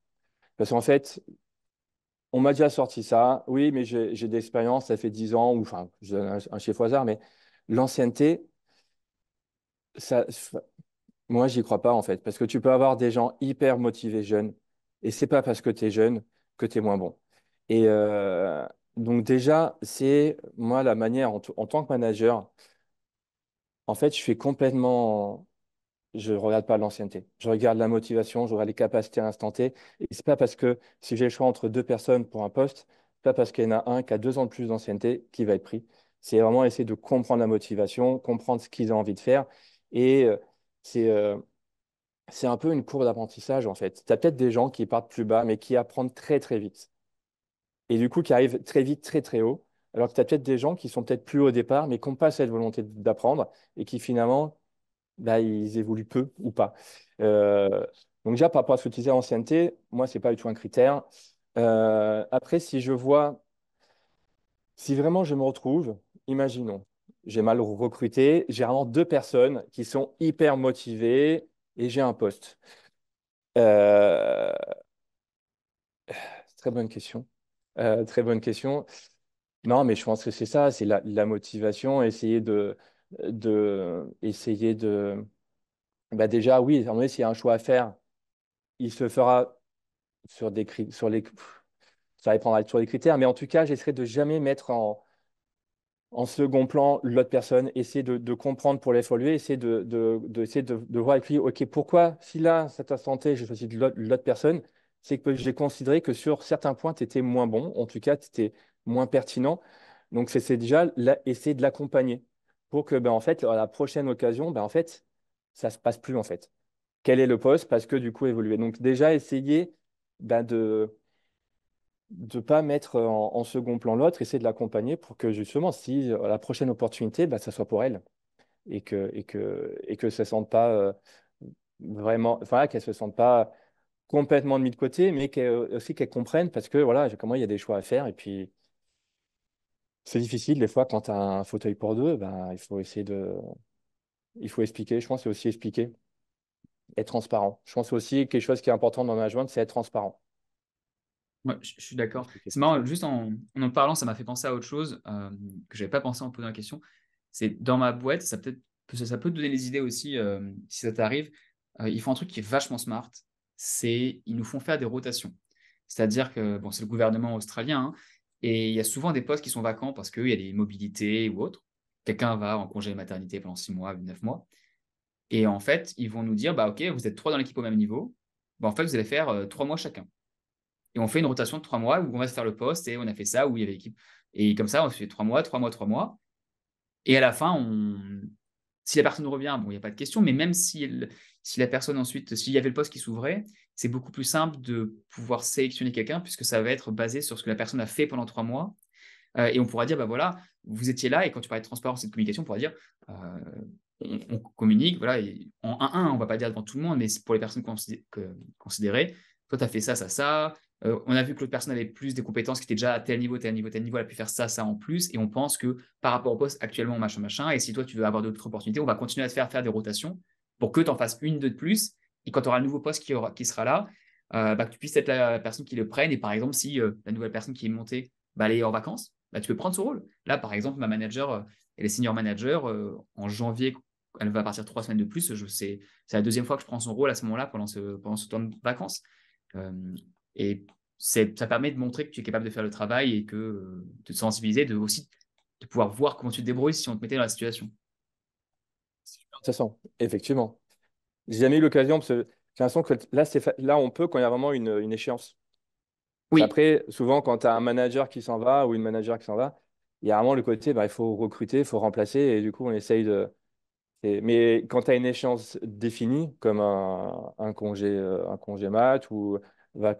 Parce qu'en fait, on m'a déjà sorti ça. Oui, mais j'ai des expériences, ça fait 10 ans, ou enfin, je donne un, un chiffre au hasard, mais l'ancienneté, ça, moi, j'y crois pas en fait, parce que tu peux avoir des gens hyper motivés jeunes, et c'est pas parce que tu es jeune que tu es moins bon. Et euh, donc déjà, c'est moi la manière, en, tant que manager, en fait, je fais complètement... Je regarde pas l'ancienneté. Je regarde la motivation, je regarde les capacités à l'instant T. Et c'est pas parce que si j'ai le choix entre deux personnes pour un poste, pas parce qu'il y en a un qui a deux ans de plus d'ancienneté qui va être pris. C'est vraiment essayer de comprendre la motivation, comprendre ce qu'ils ont envie de faire. Et euh, euh, c'est un peu une courbe d'apprentissage en fait. Tu as peut-être des gens qui partent plus bas, mais qui apprennent très très vite. Et du coup, qui arrivent très vite, très très haut. Alors que tu as peut-être des gens qui sont peut-être plus haut au départ, mais qui n'ont pas cette volonté d'apprendre et qui finalement, bah, ils évoluent peu ou pas. Euh, donc déjà, par rapport à ce que tu disais, ancienneté, moi, ce n'est pas du tout un critère. Euh, après, si je vois, si vraiment je me retrouve, imaginons, j'ai mal recruté. J'ai vraiment deux personnes qui sont hyper motivées et j'ai un poste. Euh, <sighs> très bonne question. Euh, très bonne question. Non, mais je pense que c'est ça, c'est la, motivation, essayer de, de essayer de. Bah déjà, oui, s'il y a un choix à faire, il se fera sur des sur les. Ça dépendra sur les critères, mais en tout cas, j'essaierai de jamais mettre en, en second plan l'autre personne, essayer de, comprendre pour l'évoluer, essayer de, essayer de, voir et puis OK, pourquoi si là, cette santé j'ai choisi l'autre personne, c'est que j'ai considéré que sur certains points, tu étais moins bon, en tout cas, tu étais moins pertinent. Donc, c'est déjà là, essayer de l'accompagner pour que, ben, en fait, la prochaine occasion, ben, en fait, ça se passe plus, en fait. Quel est le poste Parce que, du coup, évoluer. Donc, déjà, essayer ben, de, de pas mettre euh, en, second plan l'autre, essayer de l'accompagner pour que justement, si euh, la prochaine opportunité, bah, ça soit pour elle et que et que et que ça sente pas euh, vraiment, enfin qu'elle se sente pas complètement mis de côté, mais aussi qu'elle comprenne parce que voilà, comment il y a des choix à faire et puis c'est difficile des fois quand tu as un fauteuil pour deux, bah, il faut essayer de, il faut expliquer. Je pense c'est aussi expliquer, être transparent. Je pense aussi quelque chose qui est important dans ma management, c'est être transparent je, suis d'accord. C'est marrant, juste en en, parlant, ça m'a fait penser à autre chose euh, que je n'avais pas pensé en posant la question. C'est dans ma boîte, ça peut, ça peut te donner des idées aussi euh, si ça t'arrive. Euh, ils font un truc qui est vachement smart c'est ils nous font faire des rotations. C'est-à-dire que bon, c'est le gouvernement australien hein, et il y a souvent des postes qui sont vacants parce qu'il y a des mobilités ou autre. Quelqu'un va en congé de maternité pendant 6 mois, 9 mois. Et en fait, ils vont nous dire bah, OK, vous êtes trois dans l'équipe au même niveau. Bah, en fait, vous allez faire 3 mois chacun. Et on fait une rotation de trois mois où on va se faire le poste et on a fait ça, où il y avait l'équipe. Et comme ça, on fait trois mois, trois mois, trois mois. Et à la fin, si la personne revient, bon, il n'y a pas de question, mais même si, si la personne ensuite, s'il y avait le poste qui s'ouvrait, c'est beaucoup plus simple de pouvoir sélectionner quelqu'un puisque ça va être basé sur ce que la personne a fait pendant trois mois. Euh, et on pourra dire, bah voilà, vous étiez là, et quand tu parlais de transparence et de communication, on pourra dire, euh, on, communique, voilà, en 1-1, on va pas dire devant tout le monde, mais pour les personnes considérées, toi, tu as fait ça, ça, ça, euh, on a vu que l'autre personne avait plus des compétences qui étaient déjà à tel niveau, tel niveau, tel niveau, elle a pu faire ça, ça en plus, et on pense que par rapport au poste actuellement, machin, machin, et si toi tu veux avoir d'autres opportunités, on va continuer à te faire faire des rotations pour que tu en fasses une, deux de plus, et quand tu auras le nouveau poste qui, sera là, euh, bah, que tu puisses être la personne qui le prenne, et par exemple, si euh, la nouvelle personne qui est montée, bah, elle est en vacances, bah, tu peux prendre son rôle. Là, par exemple, ma manager, elle est senior manager, en janvier, elle va partir trois semaines de plus, c'est la deuxième fois que je prends son rôle à ce moment-là pendant pendant ce temps de vacances et ça permet de montrer que tu es capable de faire le travail et que euh, de te sensibiliser, de aussi de pouvoir voir comment tu te débrouilles si on te mettait dans la situation. C'est intéressant, effectivement. J'ai jamais eu l'occasion, parce que j'ai l'impression que là, c'est là, on peut quand il y a vraiment une, une échéance. Oui. Après, souvent, quand tu as un manager qui s'en va ou une manager qui s'en va, il y a vraiment le côté, bah, il faut recruter, il faut remplacer, et du coup, on essaye de. mais quand tu as une échéance définie, comme un, un congé, euh, un congé mat ou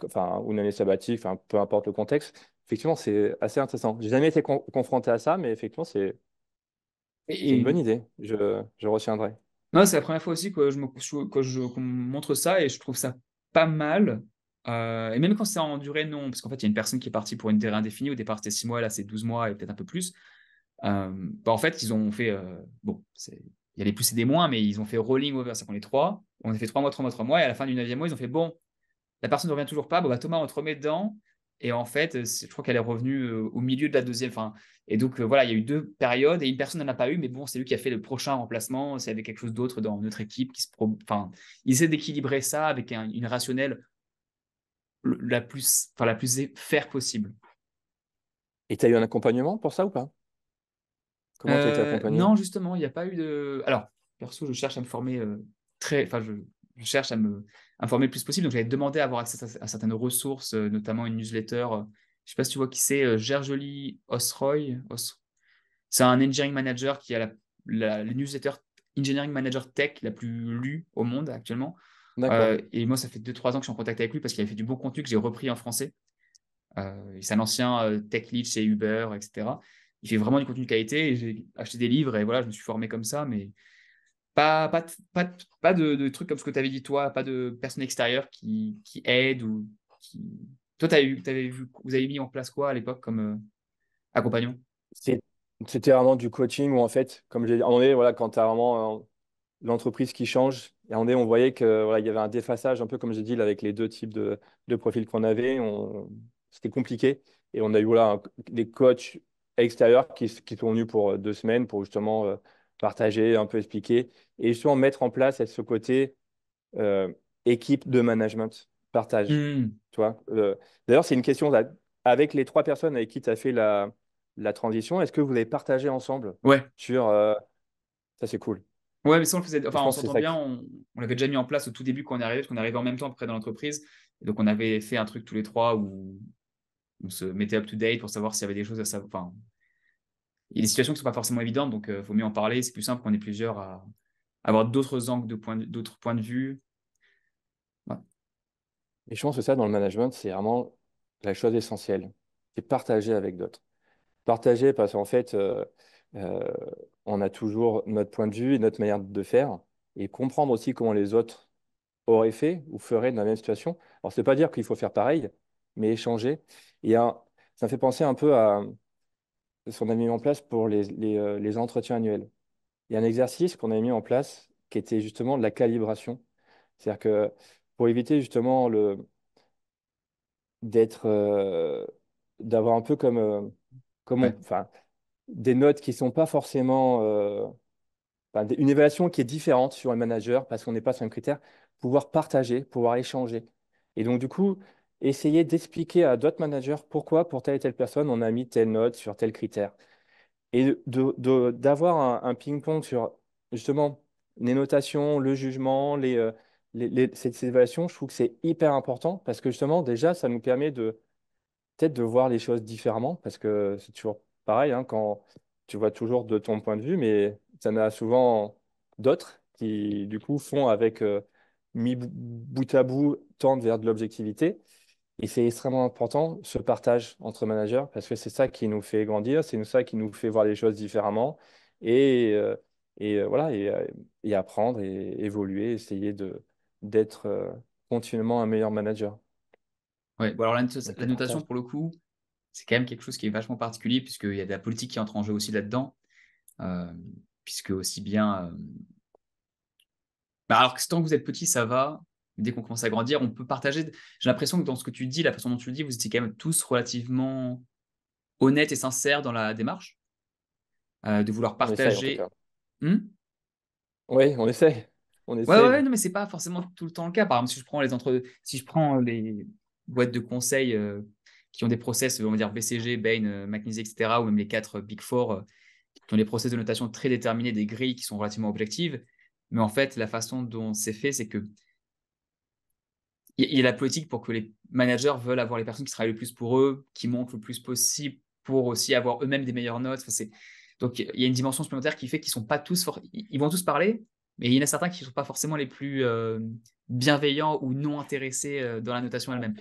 enfin, ou une année sabbatique, peu importe le contexte. Effectivement, c'est assez intéressant. J'ai jamais été confronté à ça, mais effectivement, c'est une bonne idée. Je, je retiendrai. Non, c'est la première fois aussi que je me que je, montre ça et je trouve ça pas mal. Euh, et même quand c'est en durée non, parce qu'en fait, il y a une personne qui est partie pour une durée indéfinie. Au départ, c'était 6 mois, là, c'est 12 mois et peut-être un peu plus. Euh, bah, en fait, ils ont fait. Euh, bon, il y a les plus et des moins, mais ils ont fait rolling over. ça à les trois. On a fait 3 mois, 3 mois, 3 mois. Et à la fin du 9e mois, ils ont fait bon, la personne ne revient toujours pas, bon, bah, Thomas, on te remet dedans. Et en fait, euh, je crois qu'elle est revenue euh, au milieu de la deuxième. Fin, et donc, euh, voilà, il y a eu deux périodes et une personne n'en a pas eu, mais bon, c'est lui qui a fait le prochain remplacement. C'est avec quelque chose d'autre dans notre équipe qui se. Enfin, il essaie d'équilibrer ça avec une rationnelle la plus, enfin, la plus faire possible. Et tu as eu un accompagnement pour ça ou pas Comment tu as été accompagné Non, justement, il n'y a pas eu de. Alors, perso, je cherche à me former très. Enfin, je je cherche à me informer le plus possible. Donc, j'avais demandé à avoir accès à, certaines ressources, euh, notamment une newsletter. Euh, je ne sais pas si tu vois qui c'est, euh, Gerjoli Osroy. C'est un engineering manager qui a la, newsletter Engineering Manager Tech la plus lue au monde actuellement. Euh, et moi, ça fait 2-3 ans que je suis en contact avec lui parce qu'il avait fait du bon contenu que j'ai repris en français. c'est un ancien tech lead chez Uber, etc. Il fait vraiment du contenu de qualité. J'ai acheté des livres et voilà, je me suis formé comme ça. Mais pas, de, trucs comme ce que tu avais dit toi, pas de personnes extérieures qui, qui aident ou qui... Toi, tu avais vous avez mis en place quoi à l'époque comme euh, accompagnant C'était vraiment du coaching où en fait, comme j'ai voilà, quand tu as vraiment euh, l'entreprise qui change, et on, est, on voyait qu'il voilà, y avait un défaçage un peu comme j'ai dit avec les deux types de, profils qu'on avait, c'était compliqué. Et on a eu voilà, des coachs extérieurs qui, qui, sont venus pour euh, deux semaines pour justement partager, un peu expliquer, et justement mettre en place ce côté euh, équipe de management, partage. Hmm. Euh, d'ailleurs, c'est une question avec les trois personnes avec qui tu as fait la, la transition, est-ce que vous avez partagé ensemble Ouais. Sur. Euh, ça, c'est cool. Ouais, mais ça, on faisait. on s'entend bien, on, on l'avait déjà mis en place au tout début quand on est arrivé, parce qu'on arrivait en même temps près dans l'entreprise. Donc, on avait fait un truc tous les trois où on se mettait up to date pour savoir s'il y avait des choses à savoir. Il y a des situations qui ne sont pas forcément évidentes, donc il euh, vaut mieux en parler. C'est plus simple qu'on est plusieurs à, avoir d'autres angles, d'autres points, de vue. Et je pense que ça, dans le management, c'est vraiment la chose essentielle. C'est partager avec d'autres. Partager parce qu'en fait, euh, euh, on a toujours notre point de vue et notre manière de faire. Et comprendre aussi comment les autres auraient fait ou feraient dans la même situation. Alors, c'est pas dire qu'il faut faire pareil, mais échanger. Et ça me fait penser un peu à, qu'on a mis en place pour les, les, euh, les entretiens annuels. Il y a un exercice qu'on a mis en place qui était justement de la calibration. C'est-à-dire que pour éviter justement le d'être euh, d'avoir un peu comme euh, enfin des notes qui sont pas forcément une évaluation qui est différente sur un manager parce qu'on n'est pas sur un critère pouvoir partager pouvoir échanger et donc du coup essayer d'expliquer à d'autres managers pourquoi pour telle et telle personne on a mis telle note sur tel critère. Et d'avoir un, ping-pong sur justement les notations, le jugement, les, euh, les, je trouve que c'est hyper important parce que justement déjà ça nous permet de peut-être de voir les choses différemment parce que c'est toujours pareil hein, quand tu vois toujours de ton point de vue, mais ça a souvent d'autres qui du coup font avec euh, mis bout à bout tendent vers de l'objectivité. Et c'est extrêmement important, ce partage entre managers, parce que c'est ça qui nous fait grandir, c'est ça qui nous fait voir les choses différemment et, euh, et euh, voilà, euh, et, apprendre et évoluer, essayer de, d'être continuellement un meilleur manager. Oui, bon, alors la, notation, pour le coup, c'est quand même quelque chose qui est vachement particulier, puisqu'il y a de la politique qui entre en jeu aussi là-dedans, puisque aussi bien. Bah, alors que tant que vous êtes petit, ça va, dès qu'on commence à grandir, on peut partager. J'ai l'impression que dans ce que tu dis, la façon dont tu le dis, vous étiez quand même tous relativement honnêtes et sincères dans la démarche, euh, de vouloir partager. Hum oui, on essaie. On essaie. Ouais, ouais, non, mais c'est pas forcément tout le temps le cas. Par exemple, si je prends les entre... si je prends les boîtes de conseil euh, qui ont des process, on va dire BCG, Bain, euh, McKinsey, etc., ou même les quatre Big Four qui ont des process de notation très déterminés, des grilles qui sont relativement objectives. Mais en fait, la façon dont c'est fait, c'est que il y, a la politique pour que les managers veulent avoir les personnes qui travaillent le plus pour eux, qui montent le plus possible pour aussi avoir eux-mêmes des meilleures notes. donc il y a une dimension supplémentaire qui fait qu'ils sont pas tous ils vont tous parler, mais il y en a certains qui ne sont pas forcément les plus euh, bienveillants ou non intéressés euh, dans la notation elle-même.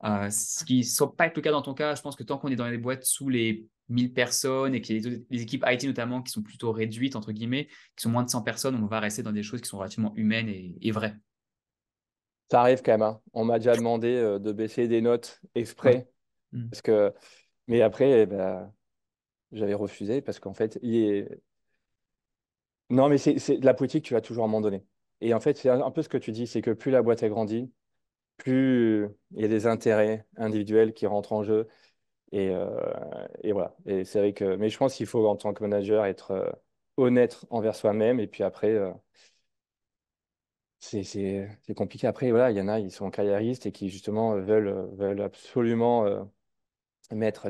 Ah, euh, ce qui ne semble pas être le cas dans ton cas, je pense que tant qu'on est dans les boîtes sous les 1000 personnes et qu'il y a les équipes IT notamment qui sont plutôt réduites, entre guillemets, qui sont moins de 100 personnes, on va rester dans des choses qui sont relativement humaines et vraies. Ça arrive quand même. Hein. On m'a déjà demandé euh, de baisser des notes exprès. Mmh. Parce que... Mais après, eh ben, j'avais refusé parce qu'en fait, il est... non, mais c'est de la politique, tu vas toujours à un donné. Et en fait, c'est un peu ce que tu dis, c'est que plus la boîte a grandi, plus il y a des intérêts individuels qui rentrent en jeu. Et, euh, et voilà. Et c'est vrai que... Mais je pense qu'il faut, en tant que manager, être euh, honnête envers soi-même et puis après c'est compliqué. Après, voilà, il y en a, ils sont carriéristes et qui justement veulent, euh, veulent absolument euh, mettre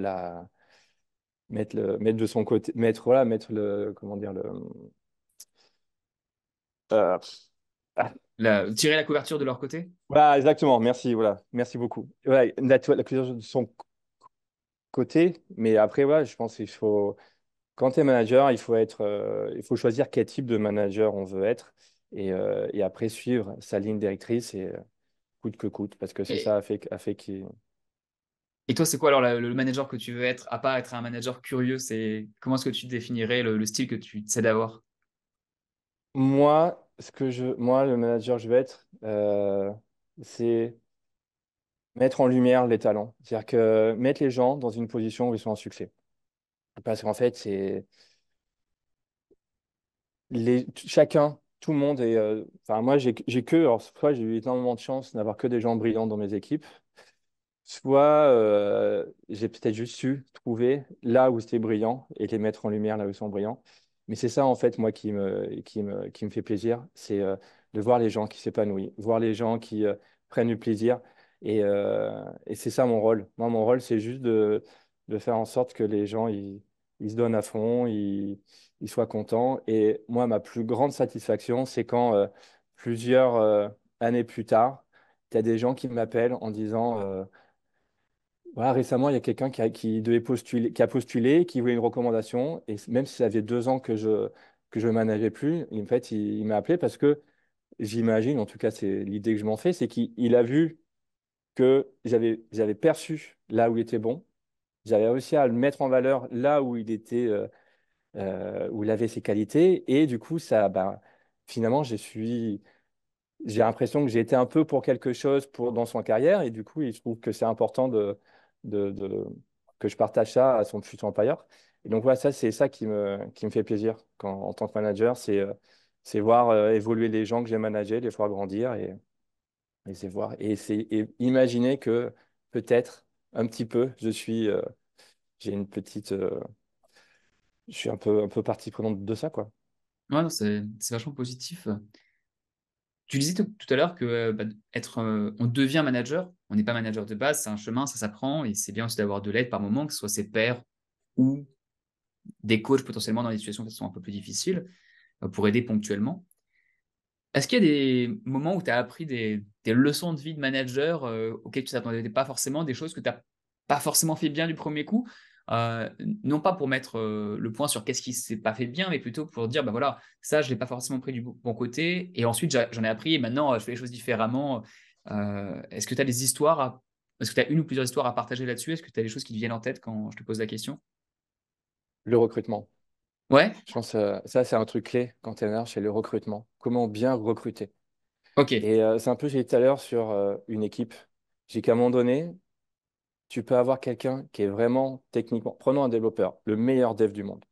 mettre le mettre de son côté mettre voilà mettre le comment dire le euh, ah. tirer la couverture de leur côté exactement merci voilà merci beaucoup la, la, couverture de son côté mais après voilà je pense qu'il faut quand tu es manager il faut être il faut choisir quel type de manager on veut être euh, et, après suivre sa ligne directrice et euh, coûte que coûte, parce que c'est ça a fait, a fait qui. Et toi, c'est quoi alors le manager que tu veux être, à part être un manager curieux C'est comment est-ce que tu définirais le, style que tu sais d'avoir Moi, ce que je, moi, le manager, je veux être, euh, c'est mettre en lumière les talents, c'est-à-dire que mettre les gens dans une position où ils sont en succès. Parce qu'en fait, c'est les... chacun tout le monde est. Euh, enfin, moi, j'ai que. Alors, soit j'ai eu énormément de chance d'avoir que des gens brillants dans mes équipes, soit euh, j'ai peut-être juste su trouver là où c'était brillant et les mettre en lumière là où ils sont brillants. Mais c'est ça, en fait, moi, qui me, qui qui me fait plaisir, c'est euh, de voir les gens qui s'épanouissent, voir les gens qui prennent du plaisir. Et, c'est ça mon rôle. Moi, mon rôle, c'est juste de, de, faire en sorte que les gens, ils, il se donne à fond, il, il soit content. Et moi, ma plus grande satisfaction, c'est quand euh, plusieurs euh, années plus tard, tu as des gens qui m'appellent en disant euh, voilà, récemment, il y a quelqu'un qui, a, devait postuler, qui a postulé, qui voulait une recommandation. Et même si ça faisait deux ans que je que je plus, en fait, il, il m'a appelé parce que j'imagine, en tout cas, c'est l'idée que je m'en fais, c'est qu'il a vu que j'avais perçu là où il était bon j'avais réussi à le mettre en valeur là où il était, euh, euh, où il avait ses qualités. Et du coup, ça, ben, finalement, j'ai suis... j'ai l'impression que j'ai été un peu pour quelque chose pour, dans son carrière. Et du coup, il trouve que c'est important de, de, que je partage ça à son futur employeur. Et donc, voilà, ça, c'est ça qui me, qui me fait plaisir quand, en tant que manager. C'est euh, c'est voir évoluer les gens que j'ai managés, les voir grandir et, c'est voir et, et imaginer que peut-être un petit peu. Je suis, euh, j'ai une petite, euh, je suis un peu, un peu partie prenante de ça, quoi. c'est vachement positif. Tu disais tout, à l'heure que euh, bah, être, on devient manager, on n'est pas manager de base, c'est un chemin, ça s'apprend, et c'est bien aussi d'avoir de l'aide par moment, que ce soit ses pairs ou des coachs potentiellement dans des situations qui sont un peu plus difficiles pour aider ponctuellement. Est-ce qu'il y a des moments où tu as appris des, leçons de vie de manager euh, auxquelles tu ne t'attendais pas forcément, des choses que tu n'as pas forcément fait bien du premier coup euh, Non pas pour mettre euh, le point sur qu'est-ce qui ne s'est pas fait bien, mais plutôt pour dire, ben voilà, ça, je ne l'ai pas forcément pris du bon côté, et ensuite j'en ai appris, et maintenant je fais les choses différemment. Est-ce que tu as des histoires Est-ce que tu as une ou plusieurs histoires à partager là-dessus Est-ce que tu as des choses qui te viennent en tête quand je te pose la question Le recrutement. Je pense que euh, ça, c'est un truc clé quand tu es c'est le recrutement. Comment bien recruter. Ok. Et euh, c'est un peu, j'ai dit tout à l'heure sur euh, une équipe. J'ai dit qu'à un moment donné, tu peux avoir quelqu'un qui est vraiment techniquement. Prenons un développeur, le meilleur dev du monde.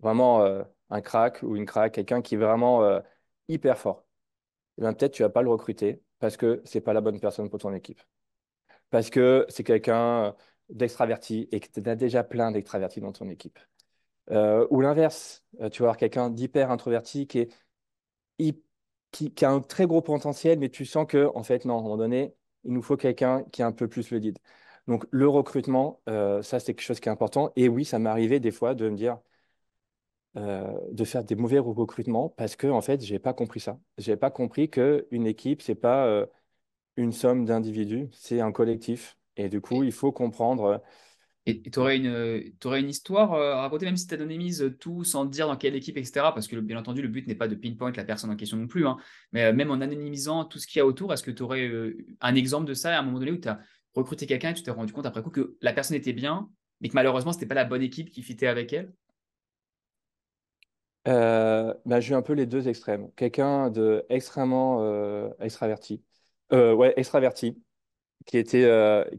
Vraiment un crack ou une crack, quelqu'un qui est vraiment hyper fort. Et eh bien peut-être tu ne vas pas le recruter parce que ce n'est pas la bonne personne pour ton équipe. Parce que c'est quelqu'un d'extraverti et que tu as déjà plein d'extravertis dans ton équipe. Euh, ou l'inverse, euh, tu vas avoir quelqu'un d'hyper introverti qui, qui, a un très gros potentiel, mais tu sens que, en fait, non, à un moment donné, il nous faut quelqu'un qui est un peu plus le lead. Donc, le recrutement, euh, ça, c'est quelque chose qui est important. Et oui, ça m'est arrivé des fois de me dire, de faire des mauvais recrutements parce que, en fait, je n'ai pas compris ça. Je n'ai pas compris qu'une équipe, ce n'est pas une somme d'individus, c'est un collectif. Et du coup, il faut comprendre et tu aurais une, euh, aurais une histoire euh, à raconter, même si tu anonymises euh, tout sans dire dans quelle équipe, etc. Parce que bien entendu, le but n'est pas de pinpoint la personne en question non plus. Hein. Mais même en anonymisant tout ce qu'il y a autour, est-ce que tu aurais un exemple de ça à un moment donné où tu as recruté quelqu'un et tu t'es rendu compte après coup que la personne était bien, mais que malheureusement, ce n'était pas la bonne équipe qui fitait avec elle euh, bah, J'ai un peu les deux extrêmes. Quelqu'un de extrêmement extraverti, ouais, extraverti, qui était,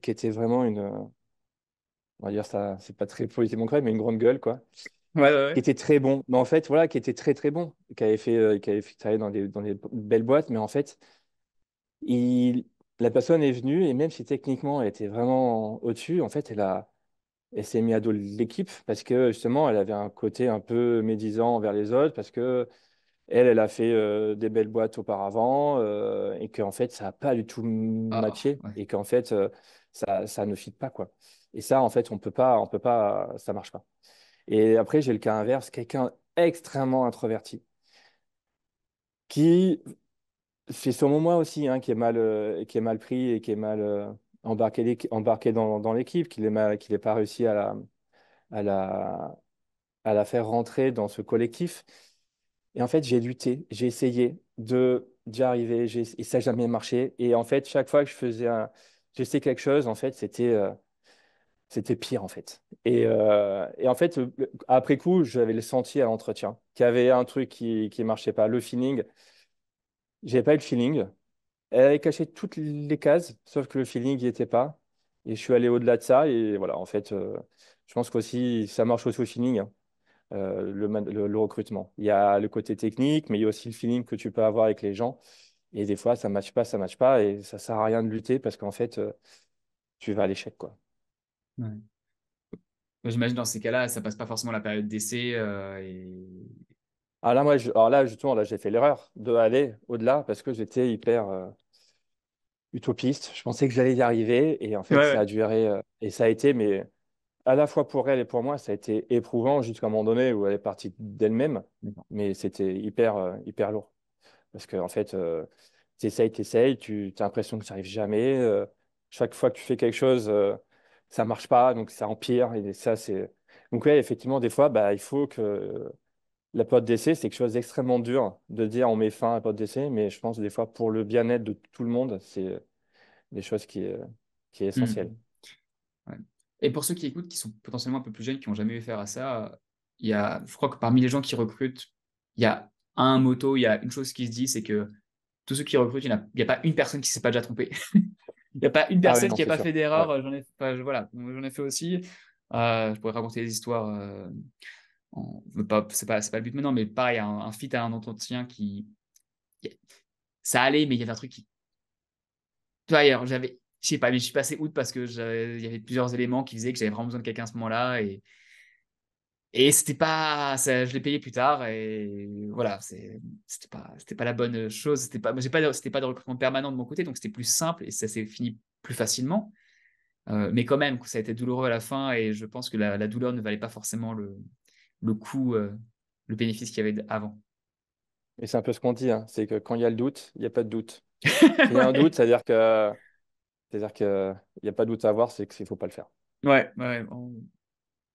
qui était vraiment une on va dire ça, c'est pas très politiquement correct, mais une grande gueule, quoi. Qui était très bon. Mais en fait, voilà, qui était très très bon, qui avait fait, euh, qui avait fait travailler dans des, dans des belles boîtes, mais en fait, il, la personne est venue et même si techniquement elle était vraiment au-dessus, en fait, elle a, elle s'est mise à dos l'équipe parce que justement, elle avait un côté un peu médisant envers les autres parce que elle, elle a fait euh, des belles boîtes auparavant euh, et qu'en fait, ça n'a pas du tout ah, matché et qu'en fait, ça, ça, ne fit pas quoi. Et ça, en fait, on peut pas, on peut pas, ça marche pas. Et après, j'ai le cas inverse, quelqu'un extrêmement introverti qui c'est sûrement moi aussi hein, qui est mal euh, qui est mal pris et qui est mal euh, embarqué embarqué dans, l'équipe, qui n'est pas réussi à la à la à la faire rentrer dans ce collectif. Et en fait, j'ai lutté, j'ai essayé de d'y arriver, et ça n'a jamais marché. Et en fait, chaque fois que je faisais j'essayais quelque chose, en fait, c'était euh, c'était pire en fait. Et, euh, et en fait, après coup, j'avais le senti à l'entretien qu'il y avait un truc qui ne marchait pas, le feeling. J'avais pas eu le feeling. Elle avait caché toutes les cases, sauf que le feeling n'y était pas. Et je suis allé au-delà de ça. Et voilà, en fait, euh, je pense qu'aussi, ça marche aussi au feeling, hein. euh, le, le, recrutement. Il y a le côté technique, mais il y a aussi le feeling que tu peux avoir avec les gens. Et des fois, ça ne matche pas, ça ne matche pas. Et ça ne sert à rien de lutter parce qu'en fait, tu vas à l'échec. quoi. J'imagine dans ces cas-là, ça passe pas forcément la période d'essai. Euh, et... Ah là, moi, alors là, justement, là, j'ai fait l'erreur de aller au-delà parce que j'étais hyper euh, utopiste. Je pensais que j'allais y arriver et en fait, ça a duré euh, et ça a été, mais à la fois pour elle et pour moi, ça a été éprouvant jusqu'à un moment donné où elle est partie d'elle-même, mais c'était hyper, hyper lourd parce que en fait, t'essayes, t'essayes, tu as l'impression que ça arrive jamais. chaque fois que tu fais quelque chose ça marche pas, donc ça empire. Et ça, c'est... Donc, ouais, effectivement, des fois, bah, il faut que la période d'essai, c'est quelque chose d'extrêmement dur de dire on met fin à la période d'essai, mais je pense que des fois, pour le bien-être de tout le monde, c'est des choses qui, qui est hmm. essentielle. Et pour ceux qui écoutent, qui sont potentiellement un peu plus jeunes, qui n'ont jamais eu affaire à ça, il y a, je crois que parmi les gens qui recrutent, il y a un moto, il y a une chose qui se dit, c'est que tous ceux qui recrutent, il n'y a, a, pas une personne qui ne s'est pas déjà trompée. <laughs> n'y a pas une ah personne qui n'a pas fait d'erreur. Euh, j'en ai, voilà, j'en ai fait aussi. Euh, je pourrais raconter des histoires. Euh, c'est pas, pas, pas, le but maintenant, mais pareil, un, un fit à un entretien qui, ça allait, mais il y avait un truc qui, tu j'avais, je sais pas, mais je suis passé out parce que il y avait plusieurs éléments qui faisaient que j'avais vraiment besoin de quelqu'un à ce moment-là et et c'était pas, je l'ai payé plus tard et voilà, c'était pas, c'était pas la bonne chose. C'était pas, j'ai pas, c'était pas de recrutement permanent de mon côté, donc c'était plus simple et ça s'est fini plus facilement. Euh, mais quand même, ça a été douloureux à la fin et je pense que la, douleur ne valait pas forcément le, le coût, euh, le bénéfice qu'il y avait avant. Et c'est un peu ce qu'on dit, hein, c'est que quand il y a le doute, il n'y a pas de doute. <laughs> il y a un doute, c'est-à-dire que, c'est-à-dire que il n'y a pas de doute à avoir, c'est qu'il ne faut pas le faire. Ouais, ouais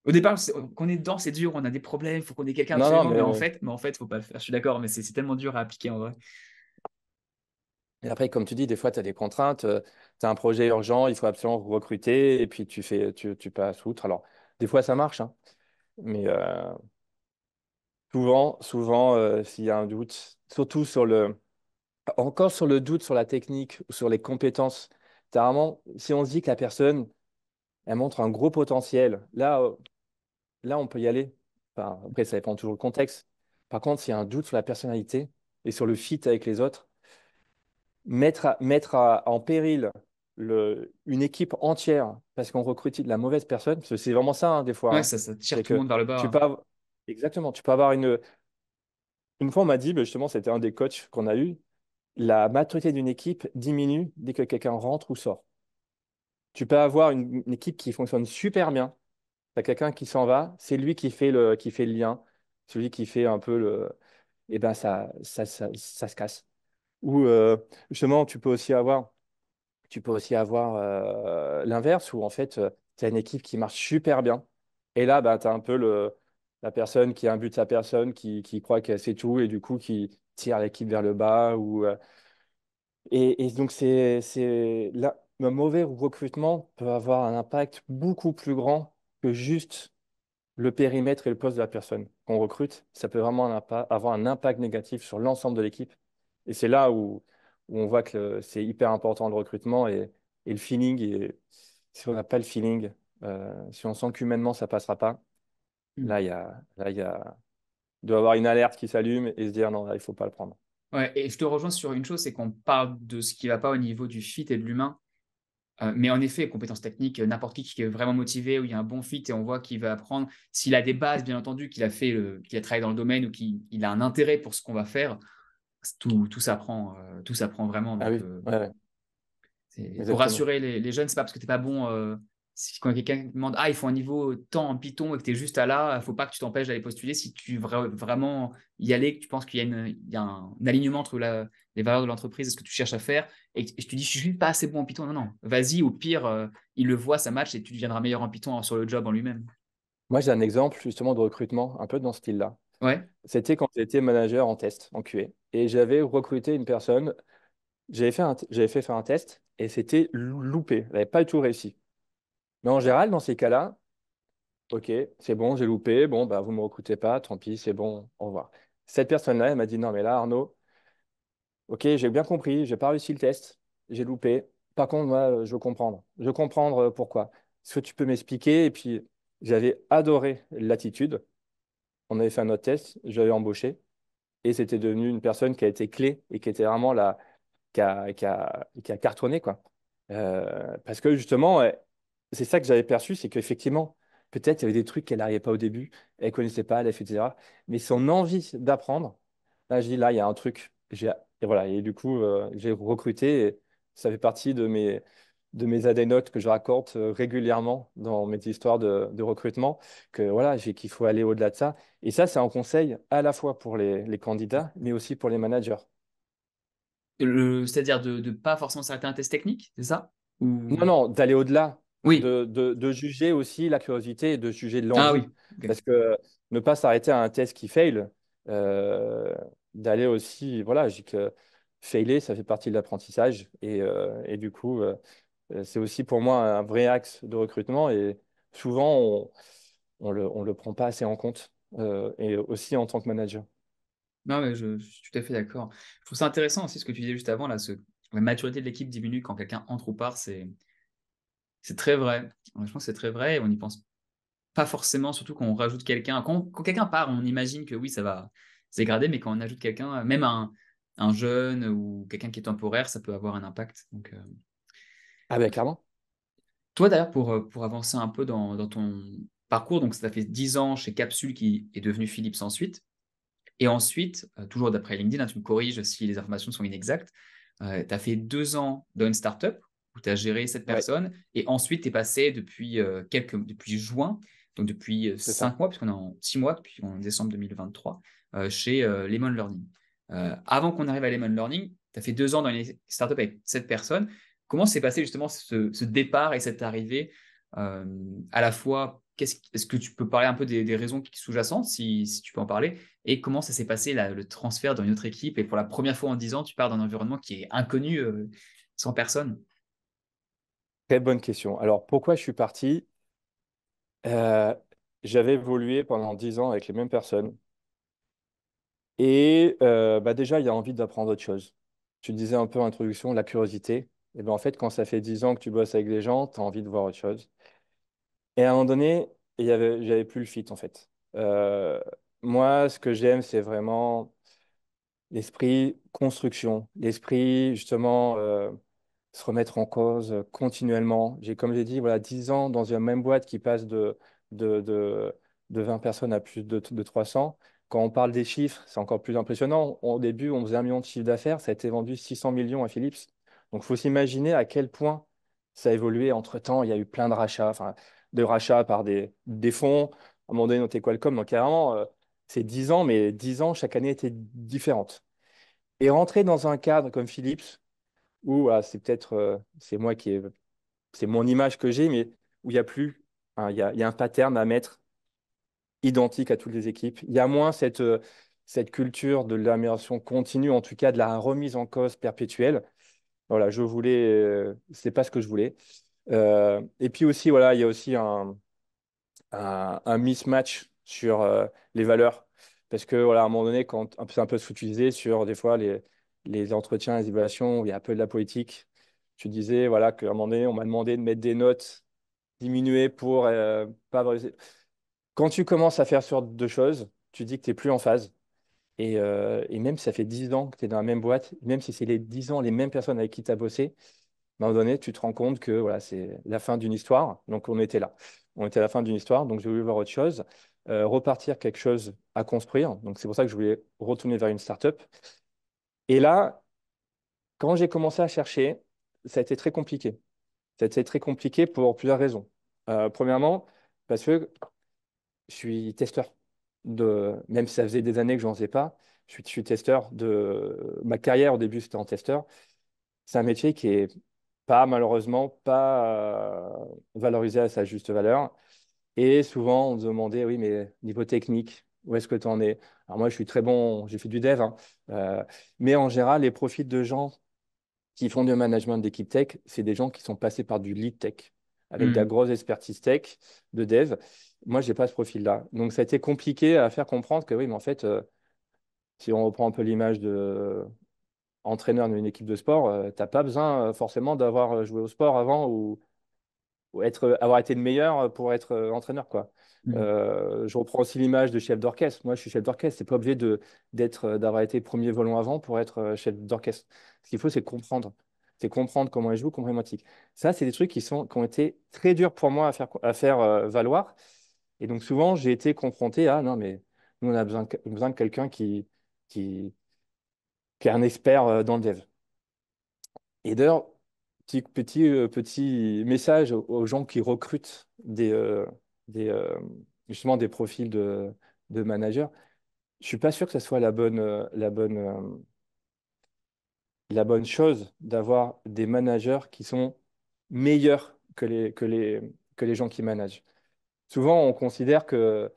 au départ, qu'on est dedans, c'est dur, on a des problèmes, il faut qu'on ait quelqu'un. mais, en fait, mais en fait, faut pas le faire. Je suis d'accord, mais c'est tellement dur à appliquer en vrai. Et après, comme tu dis, des fois, tu as des contraintes, euh, tu as un projet urgent, il faut absolument recruter, et puis tu, fais, tu, passes outre. Alors, des fois, ça marche, hein, mais euh, souvent, souvent euh, s'il y a un doute, surtout sur le, encore sur le doute sur la technique ou sur les compétences, si on se dit que la personne, elle montre un gros potentiel, là, là, on peut y aller. après, ça dépend toujours le contexte. Par contre, s'il y a un doute sur la personnalité et sur le fit avec les autres, mettre, mettre en péril une équipe entière parce qu'on recrute de la mauvaise personne, c'est vraiment ça, hein, des fois. Ouais, hein. ça, tire tout le monde vers le bas. Hein. Exactement. Tu peux avoir une. Une fois, on m'a dit, justement, c'était un des coachs qu'on a eu, la maturité d'une équipe diminue dès que quelqu'un rentre ou sort. Tu peux avoir une équipe qui fonctionne super bien, t'as quelqu'un qui s'en va, c'est lui qui fait, le, qui fait le lien, celui qui fait un peu le. Et eh ben ça, ça, ça, se casse. Ou euh, justement, tu peux aussi avoir, tu peux aussi avoir euh, l'inverse, où en fait, euh, tu as une équipe qui marche super bien. Et là, ben, bah, tu as un peu le, la personne qui a un but de sa personne, qui, qui croit qu'elle c'est tout, et du coup, qui tire l'équipe vers le bas. Ou, et, donc, c'est un mauvais recrutement peut avoir un impact beaucoup plus grand que juste le périmètre et le poste de la personne qu'on recrute, ça peut vraiment avoir un impact négatif sur l'ensemble de l'équipe. Et c'est là où, on voit que c'est hyper important le recrutement et, le feeling. Et si on n'a pas le feeling, euh, si on sent qu'humainement ça passera pas, mm. là il y a, là y a, doit avoir une alerte qui s'allume et se dire non il faut pas le prendre. Ouais, et je te rejoins sur une chose, c'est qu'on parle de ce qui va pas au niveau du fit et de l'humain, euh, mais en effet, compétences techniques, euh, n'importe qui qui est vraiment motivé, où il y a un bon fit et on voit qu'il va apprendre, s'il a des bases, bien entendu, qu'il a fait, qu'il a travaillé dans le domaine ou qu'il a un intérêt pour ce qu'on va faire, tout, tout s'apprend, vraiment. Pour rassurer les, les jeunes, c'est pas parce que tu n'es pas bon euh, quand quelqu'un demande Ah, il faut un niveau tant en Python et que tu es juste à là, il ne faut pas que tu t'empêches d'aller postuler si tu veux vraiment y aller, que tu penses qu'il y a, un, alignement entre les valeurs de l'entreprise et ce que tu cherches à faire. Et tu te dis Je suis pas assez bon en Python. Non, non, vas-y, au pire, euh, il le voit, ça match et tu deviendras meilleur en Python sur le job en lui-même. Moi, j'ai un exemple justement de recrutement un peu dans ce style-là. Ouais. C'était quand j'étais manager en test, en QA. Et j'avais recruté une personne. J'avais fait, j'avais fait faire un test et c'était loupé. Elle pas du tout réussi. Mais en général, dans ces cas-là, OK, c'est bon, j'ai loupé, bon, bah, vous ne me recrutez pas, tant pis, c'est bon, au revoir. Cette personne-là, elle m'a dit, non, mais là, Arnaud, OK, j'ai bien compris, j'ai pas réussi le test, j'ai loupé. Par contre, moi, euh, je veux comprendre. Je veux comprendre euh, pourquoi. Est-ce que tu peux m'expliquer Et puis, j'avais adoré l'attitude. On avait fait un autre test, j'avais embauché. Et c'était devenu une personne qui a été clé et qui était vraiment là qui a, qui a, qui a cartonné, quoi. Euh, parce que justement, c'est ça que j'avais perçu, c'est qu'effectivement, peut-être il y avait des trucs qu'elle n'arrivait pas au début, elle connaissait pas, elle etc. Mais son envie d'apprendre, là, je dis, là, il y a un truc. et voilà, et du coup, euh, j'ai recruté, et ça fait partie de mes, de mes adénotes que je raconte euh, régulièrement dans mes histoires de, de recrutement, que voilà, j'ai, qu'il faut aller au-delà de ça. Et ça, c'est un conseil à la fois pour les, les candidats, mais aussi pour les managers. c'est-à-dire de ne pas forcément s'arrêter à un test technique, c'est ça Ou... Non, non, d'aller au-delà de, juger aussi la curiosité et de juger l'envie. Ah Parce que ne pas s'arrêter à un test qui fail, euh, d'aller aussi, voilà, je dis que failer, ça fait partie de l'apprentissage. Et, euh, du coup, euh, c'est aussi pour moi un vrai axe de recrutement. Et souvent, on ne le, prend pas assez en compte, et aussi en tant que manager. Non, mais je, suis tout à fait d'accord. Je trouve ça intéressant aussi ce que tu disais juste avant, là, ce, la maturité de l'équipe diminue quand quelqu'un entre ou part, c'est c'est très vrai. Je pense c'est très vrai on n'y pense pas forcément, surtout quand on rajoute quelqu'un. Quand, quelqu'un part, on imagine que oui, ça va se mais quand on ajoute quelqu'un, même un, jeune ou quelqu'un qui est temporaire, ça peut avoir un impact. Euh, ah ben clairement. Toi d'ailleurs, pour, euh, pour avancer un peu dans, ton parcours, donc ça fait 10 ans chez Capsule qui est devenu Philips ensuite. Et ensuite, euh, toujours d'après LinkedIn, hein, tu me corriges si les informations sont inexactes, tu as fait deux ans dans une startup où tu as géré cette personne. Et ensuite, tu es passé depuis, euh, quelques, depuis juin, donc depuis euh, cinq mois, puisqu'on est en six mois, depuis en décembre 2023, euh, chez Lemon Learning. avant qu'on arrive à Lemon Learning, tu as fait deux ans dans une startup avec cette personne. Comment s'est passé justement ce, départ et cette arrivée à la fois Est-ce que tu peux parler un peu des, raisons sous-jacentes, si, tu peux en parler, et comment ça s'est passé le transfert dans une autre équipe Et pour la première fois en dix ans, tu pars d'un environnement qui est inconnu, sans personne. Très bonne question. Alors, pourquoi je suis parti? Euh, j'avais évolué pendant 10 ans avec les mêmes personnes. Et euh, bah, déjà, il y a envie d'apprendre autre chose. Tu disais un peu en introduction, la curiosité. Et ben en fait, quand ça fait 10 ans que tu bosses avec des gens, tu as envie de voir autre chose. Et à un moment donné, il y j'avais plus le fit, en fait. Euh, moi, ce que j'aime, c'est vraiment l'esprit construction, l'esprit, justement, se remettre en cause euh, continuellement. J'ai, comme j'ai dit, voilà, 10 ans dans une même boîte qui passe de, de, de, 20 personnes à plus de, de 300. Quand on parle des chiffres, c'est encore plus impressionnant. Au début, on faisait un million de chiffre d'affaires, ça a été vendu 600 millions à Philips. Donc, il faut s'imaginer à quel point ça a évolué. Entre-temps, il y a eu plein de rachats, enfin, de rachats par des, des fonds. À un moment donné, était Qualcomm, donc carrément, euh, c'est 10 ans, mais 10 ans, chaque année était différente. Et rentrer dans un cadre comme Philips, où ah, c'est peut-être euh, c'est moi qui c'est mon image que j'ai, mais où il n'y a plus, il y, a, y, a, un pattern à mettre identique à toutes les équipes. Il y a moins cette, euh, cette culture de l'amélioration continue, en tout cas de la remise en cause perpétuelle. Voilà, je voulais, euh, c'est pas ce que je voulais. et puis aussi, voilà, il y a aussi un, mismatch sur les valeurs. Parce que voilà, à un moment donné, quand c'est un peu sous sur des fois les, les entretiens, les évaluations, il y a un peu de la politique. Tu disais voilà, qu'à un moment donné, on m'a demandé de mettre des notes diminuées pour euh, pas. Quand tu commences à faire ce genre de choses, tu dis que tu n'es plus en phase. Euh, et, même si ça fait 10 ans que tu es dans la même boîte, même si c'est les 10 ans, les mêmes personnes avec qui tu as bossé, à un moment donné, tu te rends compte que voilà, c'est la fin d'une histoire. Donc, on était là. On était à la fin d'une histoire. Donc, je voulu voir autre chose, euh, repartir quelque chose à construire. Donc, c'est pour ça que je voulais retourner vers une start-up. Et là, quand j'ai commencé à chercher, ça a été très compliqué. Ça a été très compliqué pour plusieurs raisons. Euh, premièrement, parce que je suis testeur. De, même si ça faisait des années que je n'en faisais pas, je suis, testeur de ma carrière au début c'était en testeur. C'est un métier qui est pas malheureusement pas euh, valorisé à sa juste valeur. Et souvent on me demandait oui mais niveau technique où est-ce que tu en es Alors moi, je suis très bon, j'ai fait du dev, hein. euh, mais en général, les profils de gens qui font du management d'équipe tech, c'est des gens qui sont passés par du lead tech, avec de la hmm. grosse expertise tech, de dev. Moi, je n'ai pas ce profil-là. Donc, ça a été compliqué à faire comprendre que oui, mais en fait, euh, si on reprend un peu l'image de euh, d'une équipe de sport, tu n'as pas besoin forcément d'avoir joué au sport avant ou être, avoir été le meilleur pour être euh, entraîneur. Quoi. Mmh. Euh, je reprends aussi l'image de chef d'orchestre. Moi, je suis chef d'orchestre. n'est pas obligé de, d'être, euh, d'avoir été premier volant avant pour être chef d'orchestre. Ce qu'il faut, c'est comprendre. C'est comprendre comment il joue, comprendre elle Ça, c'est des trucs qui, sont, qui ont été très durs pour moi à faire, à faire valoir. Et donc, souvent, j'ai été confronté à non, mais nous, on a besoin de, besoin de quelqu'un qui, qui, qui est un expert dans le dev. Et d'ailleurs, petit, petit, euh, message aux, gens qui recrutent des, euh, des, euh, justement des profils de, de Je ne suis pas sûr que ce soit la bonne, la bonne, la bonne chose d'avoir des managers qui sont meilleurs que les, que les, que les gens qui managent. Souvent, on considère que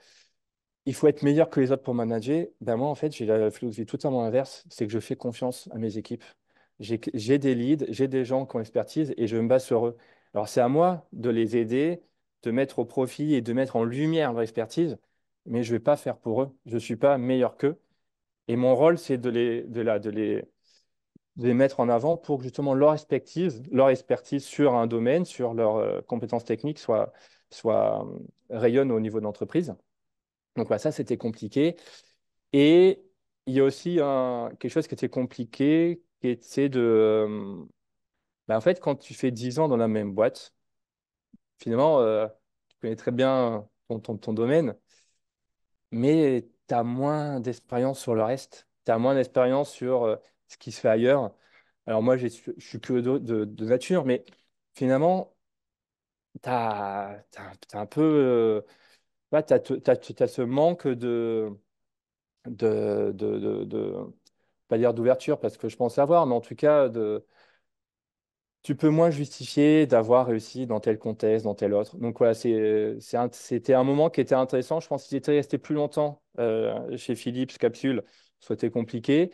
il faut être meilleur que les autres pour manager. Ben moi, en fait, j'ai la philosophie totalement inverse. C'est que je fais confiance à mes équipes j'ai des leads, j'ai des gens qui ont expertise et je me base sur eux. Alors c'est à moi de les aider, de mettre au profit et de mettre en lumière leur expertise, mais je ne vais pas faire pour eux. Je ne suis pas meilleur qu'eux. Et mon rôle, c'est de les, de, la, de, les, de mettre en avant pour que justement leur expertise, leur expertise sur un domaine, sur leurs euh, compétences techniques soit, soit euh, rayonne au niveau de l'entreprise. Donc voilà, ça c'était compliqué. Et il y a aussi un, quelque chose qui était compliqué qui de. Euh, bah, en fait, quand tu fais 10 ans dans la même boîte, finalement, euh, tu connais très bien ton, ton, ton domaine, mais tu as moins d'expérience sur le reste, tu as moins d'expérience sur euh, ce qui se fait ailleurs. Alors moi, je suis que de, nature, mais finalement, tu as, un peu... tu as, ce manque de, de, pas dire d'ouverture parce que je pense avoir, mais en tout cas, de, tu peux moins justifier d'avoir réussi dans tel contexte, dans tel autre. Donc voilà, c'était un, moment qui était intéressant. Je pense qu'il était resté plus longtemps euh, chez Philips Capsule, été compliqué.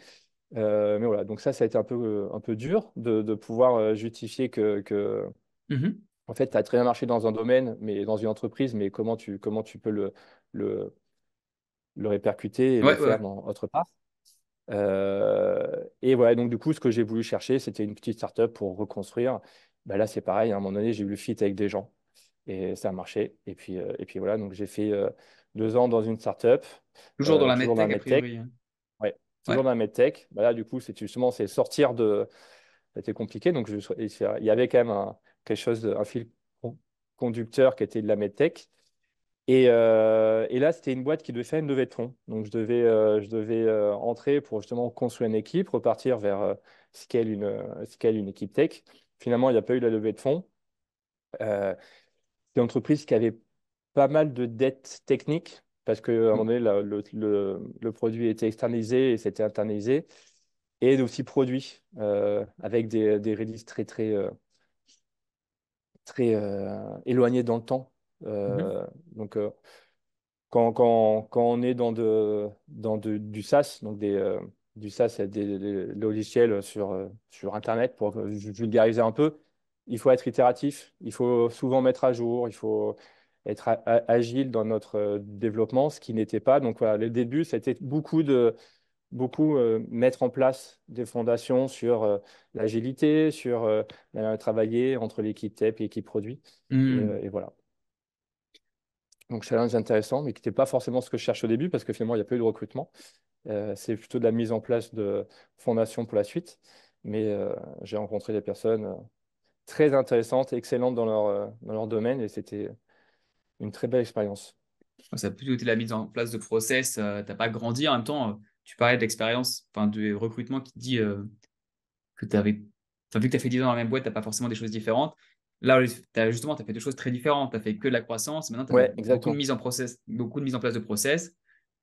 Euh, mais voilà, donc ça, ça a été un peu, un peu dur de, pouvoir euh, justifier que, que mmh en fait, tu as très bien marché dans un domaine, mais dans une entreprise, mais comment tu, comment tu peux le, le, le répercuter et le faire dans autre part. Euh, et voilà, donc du coup, ce que j'ai voulu chercher, c'était une petite startup pour reconstruire. Bah, là, c'est pareil, à un moment donné, j'ai eu le fit avec des gens et ça a marché. Et puis, euh, et puis voilà, donc j'ai fait euh, deux ans dans une startup. Toujours dans la toujours medtech, dans la medtech. Hein. Ouais, toujours dans la medtech. Bah, là, du coup, c'est justement c'est sortir de. C'était compliqué. Donc, je... il y avait quand même quelque chose, un fil conducteur qui était de la medtech. Euh, et, là, c'était une boîte qui devait faire une levée de fonds. Donc, je devais, euh, euh, entrer pour justement construire une équipe, repartir vers ce qu'est une, scale une équipe tech. Finalement, il n'y a pas eu la levée de fonds. c'est une entreprise qui avait pas mal de dettes techniques parce qu'à un mmh. moment donné, le, produit était externalisé et c'était internalisé. Et aussi produit avec des, des releases très, très, très éloignés dans le temps Mmh euh, donc, euh, quand, quand, quand, on est dans, de, dans de, du SaaS, donc des, euh, du SaaS, des, des logiciels sur, sur Internet pour vulgariser un peu, il faut être itératif, il faut souvent mettre à jour, il faut être agile dans notre développement, ce qui n'était pas. Donc voilà, le début, c'était beaucoup de beaucoup mettre en place des fondations sur l'agilité, sur travailler entre l'équipe tech et l'équipe produit. et mmh. voilà donc challenge intéressant, mais qui n'était pas forcément ce que je cherche au début, parce que finalement, il n'y a pas eu de recrutement. Euh, c'est plutôt de la mise en place de fondations pour la suite. Mais euh, j'ai rencontré des personnes euh, très intéressantes, excellentes dans leur, dans leur domaine, et c'était une très belle expérience. Ça a plutôt été la mise en place de process, tu n'as pas grandi. En même temps, tu parlais de l'expérience, enfin, du recrutement qui dit que tu avais... Enfin, vu que tu as fait 10 ans dans la même boîte, tu n'as pas forcément des choses différentes. Là, as, justement, tu as fait deux choses très différentes. Tu as fait que de la croissance. Maintenant, tu as beaucoup, de mise en process, beaucoup de mise en place de process.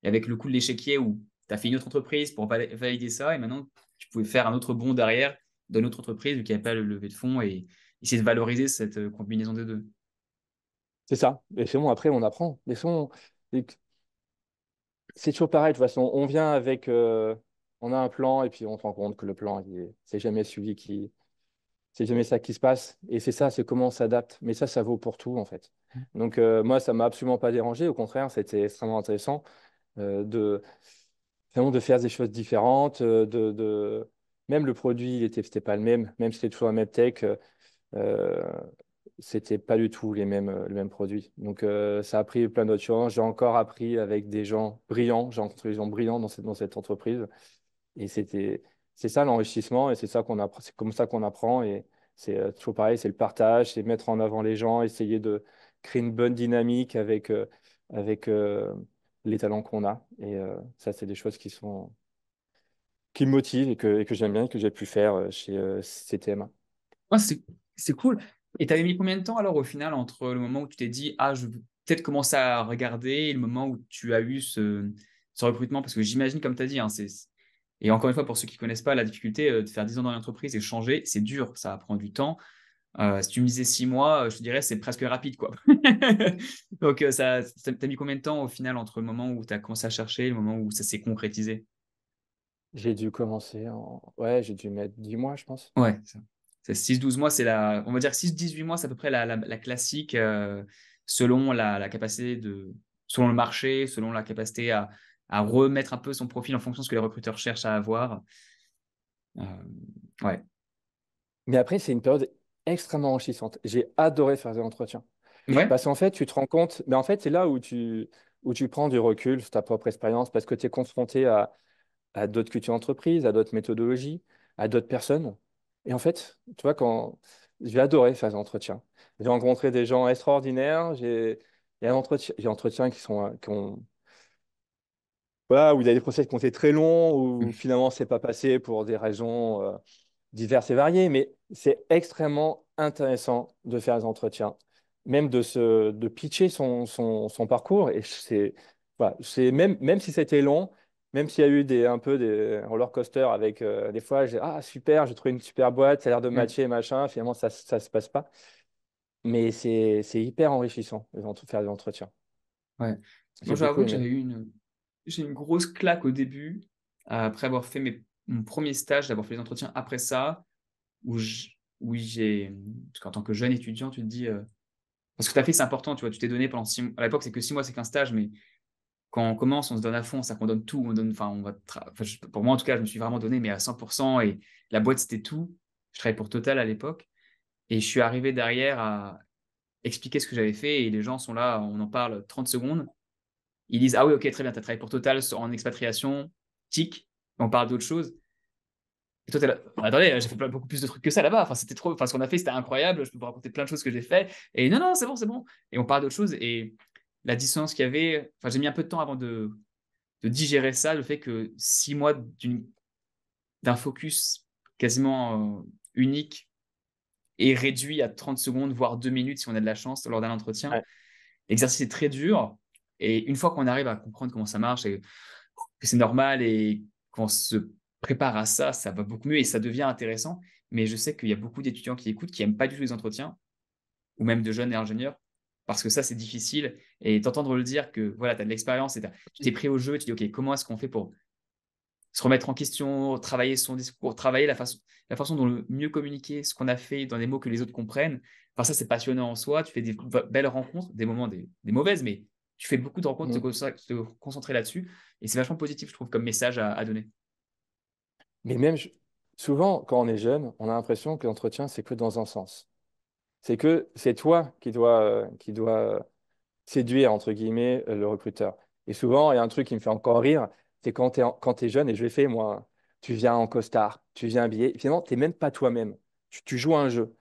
Et avec le coup de l'échiquier où tu as fait une autre entreprise pour valider ça. Et maintenant, tu pouvais faire un autre bond derrière d'une autre entreprise qui qu'il pas le levé de fonds et essayer de valoriser cette euh, combinaison des deux. C'est ça. Et c'est bon, après, on apprend. Mais c'est toujours pareil. De toute façon, on vient avec. Euh, on a un plan et puis on se rend compte que le plan, c'est jamais suivi. qui, c'est jamais ça qui se passe. Et c'est ça, c'est comment on s'adapte. Mais ça, ça vaut pour tout, en fait. Mmh. Donc, euh, moi, ça m'a absolument pas dérangé. Au contraire, c'était extrêmement intéressant euh, de, de faire des choses différentes. Euh, de, Même le produit, il n'était pas le même. Même si c'était toujours la même tech, euh, c'était pas du tout les mêmes, le même produit. Donc, ça a pris plein d'autres choses. J'ai encore appris avec des gens brillants. J'ai rencontré des gens brillants dans cette, dans cette entreprise. Et c'était c'est ça l'enrichissement et c'est ça qu'on apprend, c'est comme ça qu'on apprend et c'est euh, toujours pareil, c'est le partage, c'est mettre en avant les gens, essayer de créer une bonne dynamique avec, euh, avec euh, les talents qu'on a. Et ça, c'est des choses qui sont qui me motivent et que, que j'aime bien et que j'ai pu faire chez CTMA. c'est cool. Et tu avais mis combien de temps alors au final entre le moment où tu t'es dit ah je vais peut-être commencer à regarder et le moment où tu as eu ce, ce recrutement parce que j'imagine comme tu as dit hein, c'est et encore une fois, pour ceux qui connaissent pas la difficulté euh, de faire 10 ans dans l'entreprise et changer, c'est dur, ça prend du temps. Euh, si tu misais 6 mois, euh, je te dirais c'est presque rapide. quoi. <laughs> Donc, ça, t'as mis combien de temps au final entre le moment où tu as commencé à chercher et le moment où ça s'est concrétisé J'ai dû commencer en. Ouais, j'ai dû mettre 10 mois, je pense. Ouais, c'est 6-12 mois, c'est la. On va dire 6-18 mois, c'est à peu près la, classique selon la capacité de. selon le marché, selon la capacité à à remettre un peu son profil en fonction de ce que les recruteurs cherchent à avoir. Euh, ouais. Mais après, c'est une période extrêmement enrichissante. J'ai adoré faire des entretiens. Ouais. Parce qu'en fait, tu te rends compte, mais en fait, c'est là où tu, où tu prends du recul sur ta propre expérience parce que tu es confronté à, à d'autres cultures d'entreprise, à d'autres méthodologies, à d'autres personnes. Et en fait, tu vois, quand j'ai adoré faire des entretiens, j'ai rencontré des gens extraordinaires, j'ai entretien, des entretiens qui, sont, qui ont où il y a des procès qui ont été très longs, où finalement, mmh. finalement, c'est pas passé pour des raisons euh, diverses et variées. Mais c'est extrêmement intéressant de faire des entretiens, même de, se, de pitcher son, son, parcours. Et c'est, voilà, c'est même, même si c'était long, même s'il y a eu des, un peu des roller coasters avec euh, des fois, j'ai ah super, j'ai trouvé une super boîte, ça a l'air de mmh. matcher, machin, finalement ça ne se passe pas. Mais c'est hyper enrichissant de faire des entretiens. Ouais. Moi, je j'avais eu une, j'ai une grosse claque au début, après avoir fait mes, mon premier stage, d'avoir fait les entretiens après ça, où j'ai. Parce qu'en tant que jeune étudiant, tu te dis. Euh, parce que tu as fait, c'est important, tu vois, tu t'es donné pendant six mois. À l'époque, c'est que six mois, c'est qu'un stage, mais quand on commence, on se donne à fond, c'est-à-dire qu'on donne tout, on donne, enfin, on va pour moi en tout cas, je me suis vraiment donné, mais à 100%, et la boîte c'était tout. Je travaillais pour Total à l'époque, et je suis arrivé derrière à expliquer ce que j'avais fait, et les gens sont là, on en parle 30 secondes, ils disent Ah oui, ok, très bien, tu as travaillé pour Total en expatriation, tic, on parle d'autre chose. Et toi, bah, attendez, j'ai fait beaucoup plus de trucs que ça là-bas. Enfin, c'était trop, enfin, ce qu'on a fait, c'était incroyable. Je peux vous raconter plein de choses que j'ai fait. Et non, non, c'est bon, c'est bon. Et on parle d'autre chose. Et la dissonance qu'il y avait, enfin, j'ai mis un peu de temps avant de, de digérer ça, le fait que six mois d'un focus quasiment euh, unique et réduit à 30 secondes, voire deux minutes si on a de la chance lors d'un entretien. L'exercice est très dur. Et une fois qu'on arrive à comprendre comment ça marche et que c'est normal et qu'on se prépare à ça, ça va beaucoup mieux et ça devient intéressant. Mais je sais qu'il y a beaucoup d'étudiants qui écoutent qui n'aiment pas du tout les entretiens, ou même de jeunes ingénieurs, parce que ça, c'est difficile. Et t'entendre le dire que voilà, tu as de l'expérience tu t'es pris au jeu, tu dis, OK, comment est-ce qu'on fait pour se remettre en question, travailler son discours, travailler la façon, la façon dont mieux communiquer ce qu'on a fait dans des mots que les autres comprennent. Enfin, ça, c'est passionnant en soi. Tu fais des belles rencontres, des moments, des mauvaises, mais tu fais beaucoup de rencontres mm. de, te concentrer là-dessus. Et c'est vachement positif, je trouve, comme message à, donner. Mais même souvent, quand on est jeune, on a l'impression que l'entretien, c'est que dans un sens. C'est que c'est toi qui dois, euh, qui euh, séduire, entre guillemets, euh, le recruteur. Et souvent, il y a un truc qui me fait encore rire, c'est quand tu es, jeune, et je l'ai fait moi, hein. tu viens en costard, tu viens habillé, finalement, tu n'es même pas toi-même. Tu, joues à un jeu.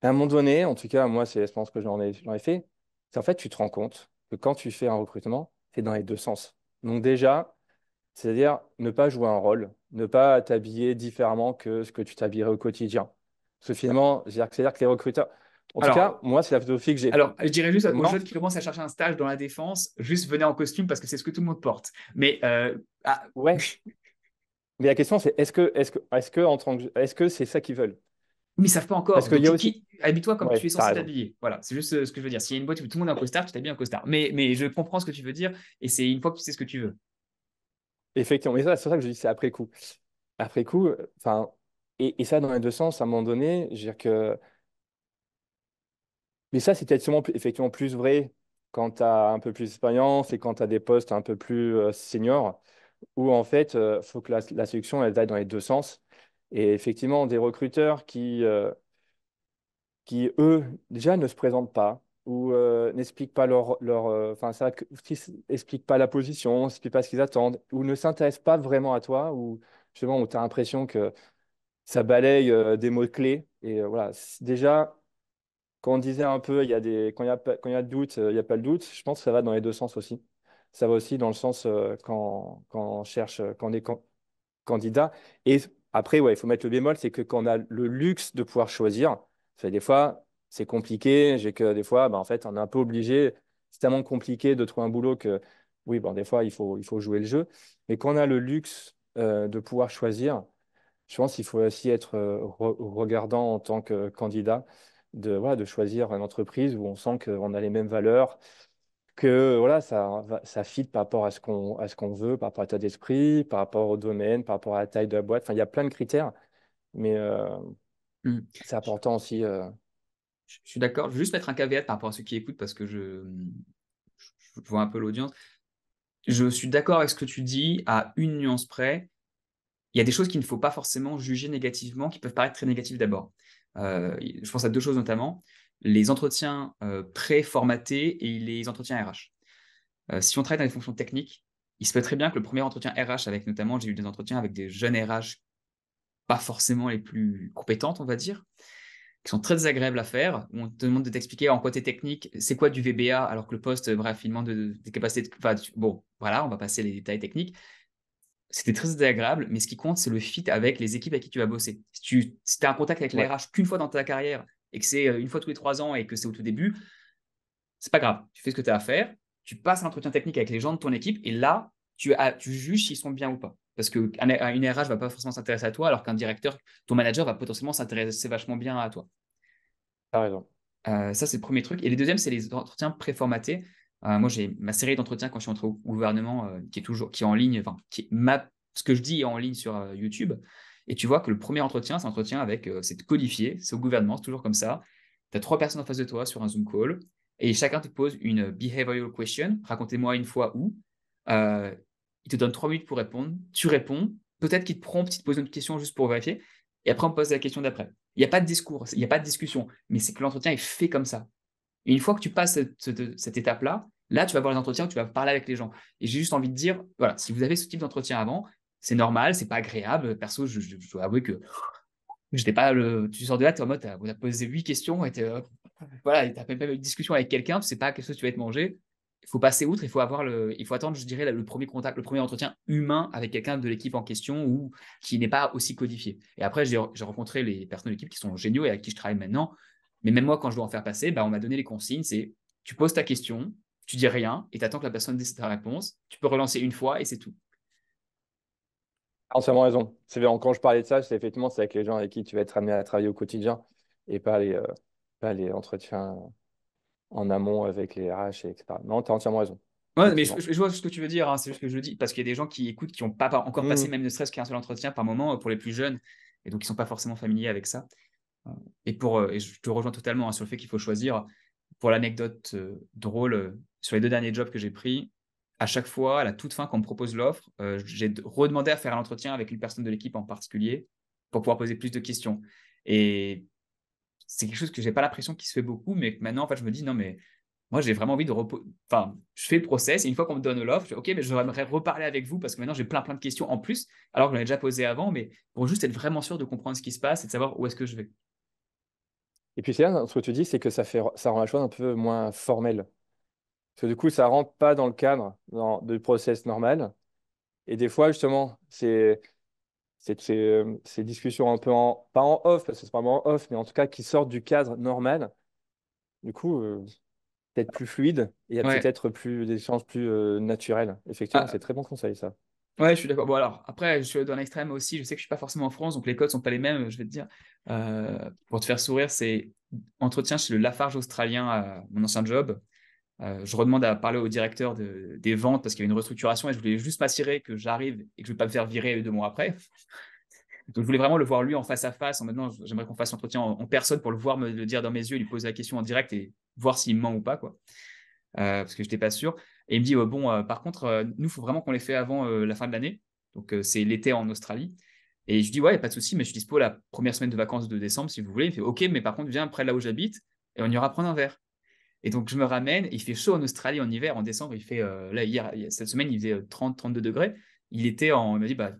À un moment donné, en tout cas, moi, c'est pense que j'en ai, ai fait, c'est en fait, tu te rends compte que quand tu fais un recrutement, c'est dans les deux sens. Donc déjà, c'est-à-dire ne pas jouer un rôle, ne pas t'habiller différemment que ce que tu t'habillerais au quotidien. Parce que finalement, c'est-à-dire que les recruteurs, en tout cas, moi, c'est la philosophie que j'ai. Alors, je dirais juste aux jeunes qui commencent à chercher un stage dans la défense, juste venez en costume parce que c'est ce que tout le monde porte. Mais euh, ah. ouais. Mais la question, c'est est-ce que, est-ce que, est-ce que, en tant est-ce que c'est ça qu'ils veulent mais ils savent pas encore. Parce que aussi... Habille-toi comme tu es censé t'habiller. Voilà, c'est juste euh, ce que je veux dire. S'il y a une boîte où tout le monde est en costard, tu t'habilles en costard. Mais, mais je comprends ce que tu veux dire et c'est une fois que tu sais ce que tu veux. Effectivement, mais ça, c'est pour ça que je dis c'est après coup. Après coup, enfin, et, et, ça dans les deux sens, à un moment donné, je veux dire que. Mais ça, c'est peut-être effectivement plus vrai quand tu as un peu plus d'expérience et quand tu as des postes un peu plus euh, seniors, où en fait, il euh, faut que la, la sélection, elle aille dans les deux sens. Et effectivement, des recruteurs qui, euh, qui eux, déjà ne se présentent pas ou euh, n'expliquent pas leur, leur euh, enfin ça, explique pas la position, n'expliquent pas ce qu'ils attendent, ou ne s'intéressent pas vraiment à toi, ou justement où tu as l'impression que ça balaye des mots clés. Et voilà, déjà, quand on disait un peu, il y a des, quand il y a, quand de doute, il n'y a pas le doute. Je pense que ça va dans les deux sens aussi. Ça va aussi dans le sens quand, quand on cherche, quand on est candidat. Après, ouais, il faut mettre le bémol, c'est que quand on a le luxe de pouvoir choisir, des fois, c'est compliqué. J'ai que des fois, bah, en fait, on est un peu obligé. C'est tellement compliqué de trouver un boulot que, oui, des fois, il faut, il faut jouer le jeu. Mais quand on a le luxe euh, de pouvoir choisir, je pense qu'il faut aussi être euh, regardant en tant que candidat de, de choisir une entreprise où on sent qu'on a les mêmes valeurs, que voilà, ça, ça fit par rapport à ce qu'on qu'on veut, par rapport à l'état d'esprit, par rapport au domaine, par rapport à la taille de la boîte. Enfin, il y a plein de critères, mais euh, mmh. c'est important aussi. Euh. Je, suis d'accord. Je vais juste mettre un caveat par rapport à ceux qui écoutent parce que je, je, vois un peu l'audience. Je suis d'accord avec ce que tu dis à une nuance près. Il y a des choses qu'il ne faut pas forcément juger négativement, qui peuvent paraître très négatives d'abord. Euh, je pense à deux choses notamment les entretiens euh, pré-formatés et les entretiens RH. Euh, si on travaille dans les fonctions techniques, il se peut très bien que le premier entretien RH, avec notamment, j'ai eu des entretiens avec des jeunes RH pas forcément les plus compétentes, on va dire, qui sont très désagréables à faire, où on te demande de t'expliquer en quoi t'es technique, c'est quoi du VBA, alors que le poste, euh, bref, il demande de, des capacités de... bon, voilà, on va passer les détails techniques. C'était très désagréable, mais ce qui compte, c'est le fit avec les équipes avec qui tu vas bosser. Si tu si as un contact avec ouais. les RH qu'une fois dans ta carrière et que c'est euh, une fois tous les trois ans et que c'est au tout début, c'est pas grave. Tu fais ce que tu as à faire, tu passes l'entretien technique avec les gens de ton équipe et là, tu, as, tu juges s'ils sont bien ou pas. Parce qu'une un, RH va pas forcément s'intéresser à toi, alors qu'un directeur, ton manager va potentiellement s'intéresser vachement bien à toi. Par exemple. Euh, ça, c'est le premier truc. Et le deuxième, c'est les entretiens préformatés. Euh, moi, j'ai ma série d'entretiens quand je suis entré au gouvernement qui est toujours qui est en ligne, enfin, qui est ma, ce que je dis est en ligne sur YouTube. Et tu vois que le premier entretien, euh, c'est entretien avec, c'est codifié, c'est au gouvernement, c'est toujours comme ça. Tu as trois personnes en face de toi sur un Zoom call et chacun te pose une behavioral question. Racontez-moi une fois où. Euh, il te donne trois minutes pour répondre. Tu réponds. Peut-être qu'il te prend, il te pose une question juste pour vérifier. Et après, on pose la question d'après. Il n'y a pas de discours, il n'y a pas de discussion, mais c'est que l'entretien est fait comme ça. une fois que tu passes cette, cette étape-là, là, tu vas voir les entretiens, tu vas parler avec les gens. Et j'ai juste envie de dire, voilà, si vous avez ce type d'entretien avant, c'est normal, c'est pas agréable. Perso, je, dois avouer que j'étais pas le. Tu sors de là, en mode, tu as posé huit questions et tu voilà, même pas eu de discussion avec quelqu'un, tu sais pas qu'est-ce que tu vas être mangé. Il faut passer outre, il faut avoir le, il faut attendre, je dirais, le premier contact, le premier entretien humain avec quelqu'un de l'équipe en question ou qui n'est pas aussi codifié. Et après, j'ai rencontré les personnes de l'équipe qui sont géniaux et avec qui je travaille maintenant. Mais même moi, quand je dois en faire passer, bah, on m'a donné les consignes. C'est tu poses ta question, tu dis rien et tu attends que la personne dise ta réponse. Tu peux relancer une fois et c'est tout. Entièrement raison. C'est bien, quand je parlais de ça, c'est effectivement c'est avec les gens avec qui tu vas être amené à travailler au quotidien et pas les, euh, les entretiens en amont avec les RH, etc. Non, tu as entièrement raison. Ouais, mais je, vois ce que tu veux dire, hein. c'est ce que je dis, parce qu'il y a des gens qui écoutent qui n'ont pas, encore passé mm. même ne serait qu'un seul entretien par moment euh, pour les plus jeunes, et donc ils ne sont pas forcément familiers avec ça. Euh, et, pour, je te rejoins totalement hein, sur le fait qu'il faut choisir. Pour l'anecdote drôle, sur les deux derniers jobs que j'ai pris, à chaque fois, à la toute fin, quand on me propose l'offre, euh, j'ai redemandé à faire un entretien avec une personne de l'équipe en particulier pour pouvoir poser plus de questions. Et c'est quelque chose que j'ai pas l'impression qui se fait beaucoup, mais maintenant, en fait, je me dis, non, mais moi, j'ai vraiment envie de reposer. Enfin, je fais le process et une fois qu'on me donne l'offre, OK, mais j'aimerais reparler avec vous parce que maintenant, j'ai plein, plein de questions en plus, alors que j'en ai déjà posé avant, mais pour juste être vraiment sûr de comprendre ce qui se passe et de savoir où est-ce que je vais. Et puis, c'est là, ce que tu dis, c'est que ça, fait, ça rend la chose un peu moins formelle. Parce que du coup, ça rentre pas dans le cadre dans, du process normal. Et des fois, justement, c'est ces, discussions un peu en, pas en off, parce que c'est pas vraiment en off, mais en tout cas qui sortent du cadre normal, du coup, euh, peut-être plus fluide et il y a peut-être plus des échanges plus euh, naturels. Effectivement, ah. c'est très bon conseil ça. Ouais, je suis d'accord. Bon, alors, après, je suis dans l'extrême aussi. Je sais que je suis pas forcément en France, donc les codes sont pas les mêmes, je vais te dire. Euh, pour te faire sourire, c'est entretien chez le Lafarge australien à mon ancien job. Euh, je redemande à parler au directeur des ventes parce qu'il y a une restructuration et je voulais juste m'assurer que j'arrive et que je ne vais pas me faire virer deux mois après. <laughs> Donc, je voulais vraiment le voir lui en face à face. maintenant, j'aimerais qu'on fasse l'entretien en, personne pour le voir me le dire dans mes yeux, lui poser la question en direct et voir s'il ment ou pas, quoi. Euh, parce que je n'étais pas sûr. Et il me dit oh, Bon, euh, par contre, nous, il faut vraiment qu'on les fait avant la fin de l'année. Donc, c'est l'été en Australie. Et je dis Ouais, pas de souci, mais je suis dispo la première semaine de vacances de décembre si vous voulez. Il fait Ok, mais par contre, viens près là où j'habite et on ira prendre un verre. Et donc, je me ramène, il fait chaud en Australie en hiver, en décembre, il fait, euh, là, hier, cette semaine, il faisait 30, euh, 32 degrés. Il était en, il m'a dit, bah,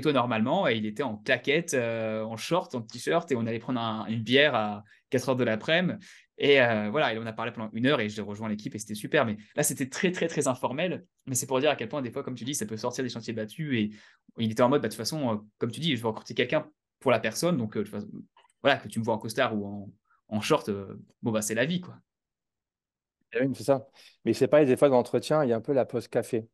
toi normalement, et il était en claquette, euh, en short, en t-shirt, et on allait prendre une bière à 4 heures de l'après-midi. Et voilà, et on a parlé pendant une heure, et j'ai rejoint l'équipe, et c'était super. Mais là, c'était très, très, très informel. Mais c'est pour dire à quel point, des fois, comme tu dis, ça peut sortir des chantiers battus. Et il était en mode, bah, de toute façon, comme tu dis, je vais rencontrer quelqu'un pour la personne, donc, voilà, que tu me vois en costard ou en, en short, bon, bah, c'est la vie, quoi. Eh oui, c'est ça. Mais c'est pas des fois, dans l'entretien, il y a un peu la pause café.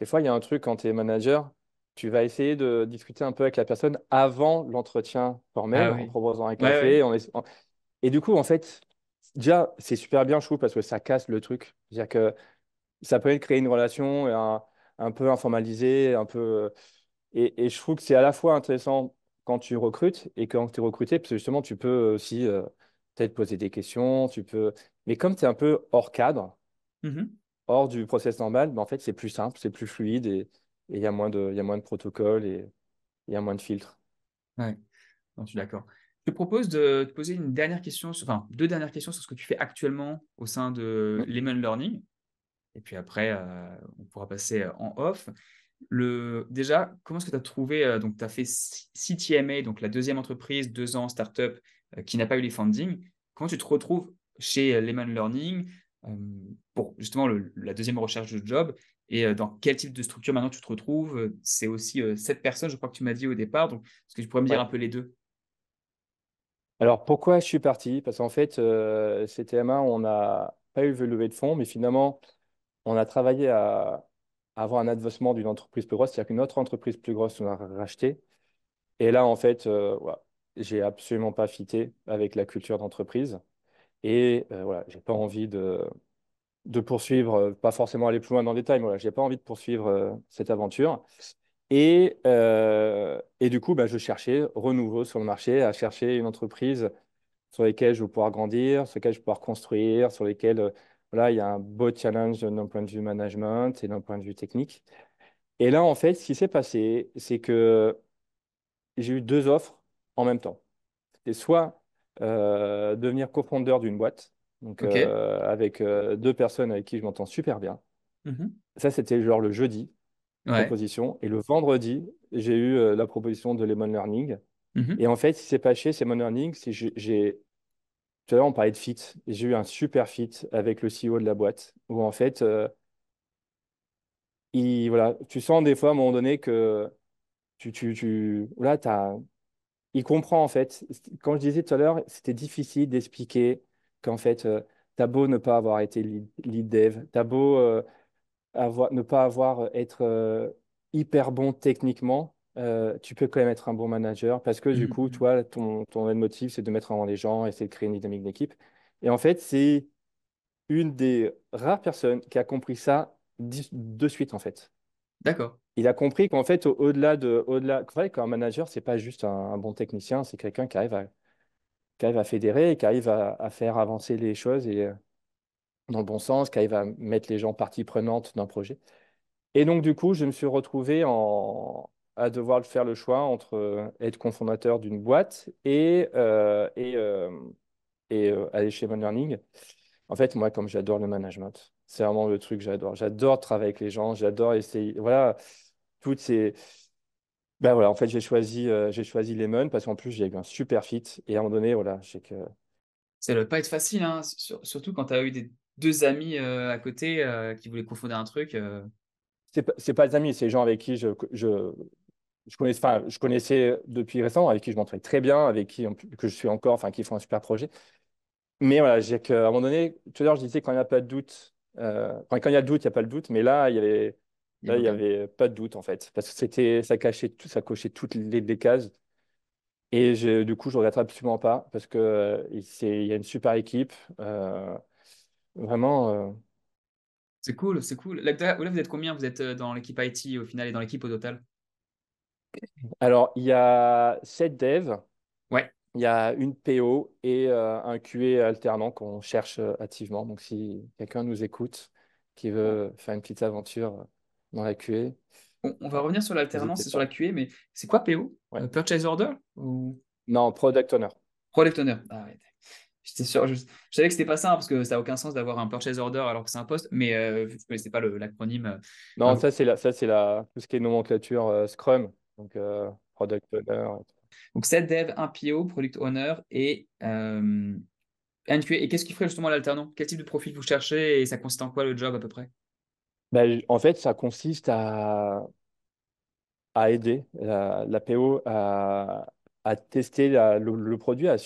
Des fois, il y a un truc quand tu es manager, tu vas essayer de discuter un peu avec la personne avant l'entretien formel, ah en proposant un café. Et du coup, en fait, déjà, c'est super bien, je trouve, parce que ça casse le truc. C'est-à-dire que ça peut créer une relation un, peu informalisée, un peu. Et, je trouve que c'est à la fois intéressant quand tu recrutes et quand tu es recruté, parce que justement, tu peux aussi euh, peut-être poser des questions, tu peux. Mais comme tu es un peu hors cadre, mmh hors du process normal, bah, en fait, c'est plus simple, c'est plus fluide et il y a moins de, protocoles et il y a moins de filtres. Ouais, je suis d'accord. Je te propose de te poser une dernière question, deux dernières questions sur ce que tu fais actuellement au sein de mmh. Lemon Learning. Et puis après, euh, on pourra passer euh, en off. Le, déjà, comment est-ce que tu as trouvé, euh, donc tu as fait CTMA, donc la deuxième entreprise, deux ans startup qui n'a pas eu les funding. Comment tu te retrouves chez euh, Lehman Learning euh, pour justement la deuxième recherche de job et euh, dans quel type de structure maintenant tu te retrouves C'est aussi cette personne, je crois que tu m'as dit au départ. Donc, est-ce que tu pourrais me dire un peu les deux Alors, pourquoi je suis parti Parce qu'en fait, euh, 1 on n'a pas eu le levée de fonds, mais finalement, on a travaillé à, avoir un adversement d'une entreprise plus grosse, c'est-à-dire qu'une autre entreprise plus grosse nous a racheté. Et là, en fait, euh, j'ai absolument pas fité avec la culture d'entreprise. Et voilà, euh, voilà, j'ai pas envie de, de poursuivre, euh, pas forcément aller plus loin dans les détail, mais voilà, j'ai pas envie de poursuivre euh, cette aventure. Et, et du coup, bah, je cherchais renouveau sur le marché, à chercher une entreprise sur laquelle je vais pouvoir grandir, sur laquelle je vais pouvoir construire, sur laquelle voilà, il y a un beau challenge d'un point de vue management et d'un point de vue technique. Et là, en fait, ce qui s'est passé, c'est que j'ai eu deux offres en même temps. c'était soit euh, devenir cofondeur d'une boîte, donc euh, avec euh, deux personnes avec qui je m'entends super bien. Mhm. Ça, c'était genre le jeudi, la proposition. Et le vendredi, j'ai eu la proposition de Lemon Learning. Mhm. Et en fait, si c'est pas chez c'est Lemon Learning, si j'ai tout à l'heure, on parlait de fit. J'ai eu un super fit avec le CEO de la boîte où, en fait, il, voilà, tu sens des fois à un moment donné que tu, tu, tu as, il comprend en fait. Quand je disais tout à l'heure, c'était difficile d'expliquer qu'en fait, euh, t'as beau ne pas avoir été lead, dev, t'as beau euh, ne pas avoir euh, être euh, hyper bon techniquement, tu peux quand même être un bon manager parce que du mmh. coup, toi, ton, ton motif, c'est de mettre en avant les gens, et c'est de créer une dynamique d'équipe. Et en fait, c'est une des rares personnes qui a compris ça de suite en fait. D'accord il a compris qu'en fait, au-delà de, au-delà, vrai qu'un manager, c'est pas juste un, bon technicien, c'est quelqu'un qui arrive à, qui fédérer, qui arrive à, faire avancer les choses et euh, dans le bon sens, qui arrive à mettre les gens partie prenante d'un projet. Et donc, du coup, je me suis retrouvé à devoir faire le choix entre euh, être cofondateur d'une boîte et, euh, et, aller chez Mon Learning. En fait, moi, comme j'adore le management, c'est vraiment le truc que j'adore. J'adore travailler avec les gens, j'adore essayer. Voilà, toutes Ben voilà, en fait, j'ai choisi, euh, j'ai choisi Lemon parce qu'en plus, j'ai eu un super fit. Et à un moment donné, voilà, je sais que. Ça ne pas être facile, hein, surtout quand tu as eu des deux amis euh, à côté euh, qui voulaient confondre un truc. C'est pas, pas des amis, c'est des gens avec qui je, je, je, connais, je connaissais depuis récent, avec qui je m'entraînais très bien, avec qui que je suis encore, enfin, qui font un super projet. Mais voilà, j'ai qu'à un moment donné, tout à l'heure, je disais quand il n'y a pas de doute, quand il y a le doute, il n'y a pas le doute. Mais là, il y avait il n'y avait pas de doute en fait, parce que c'était, ça cachait tout, ça cochait toutes les, cases. Et du coup, je ne regrette absolument pas parce qu'il euh, y a une super équipe. Euh, vraiment. Euh. C'est cool, c'est cool. Là, vous êtes combien Vous êtes dans l'équipe IT au final et dans l'équipe au total Alors, il y a 7 devs. Ouais. Il y a une PO et un QA alternant qu'on cherche activement. Donc, si quelqu'un nous écoute, qui veut faire une petite aventure dans la QA. On, va revenir sur l'alternance et sur la QA, mais c'est quoi PO euh, Purchase Order ou... Non, Product Owner. Product Owner. Ah, J'étais sûr, je, savais que c'était pas ça hein, parce que ça n'a aucun sens d'avoir un purchase order alors que c'est un poste, mais euh, ce je pas l'acronyme. Euh, non, ça c'est tout ce qui est nomenclature Scrum, donc product owner. Donc 7 dev, un PO, product owner et NQA. Et qu'est-ce qui ferait justement l'alternant Quel type de profil vous cherchez et ça consiste en quoi le job à peu près bah, en fait, ça consiste à, aider la, à, tester le, produit, à,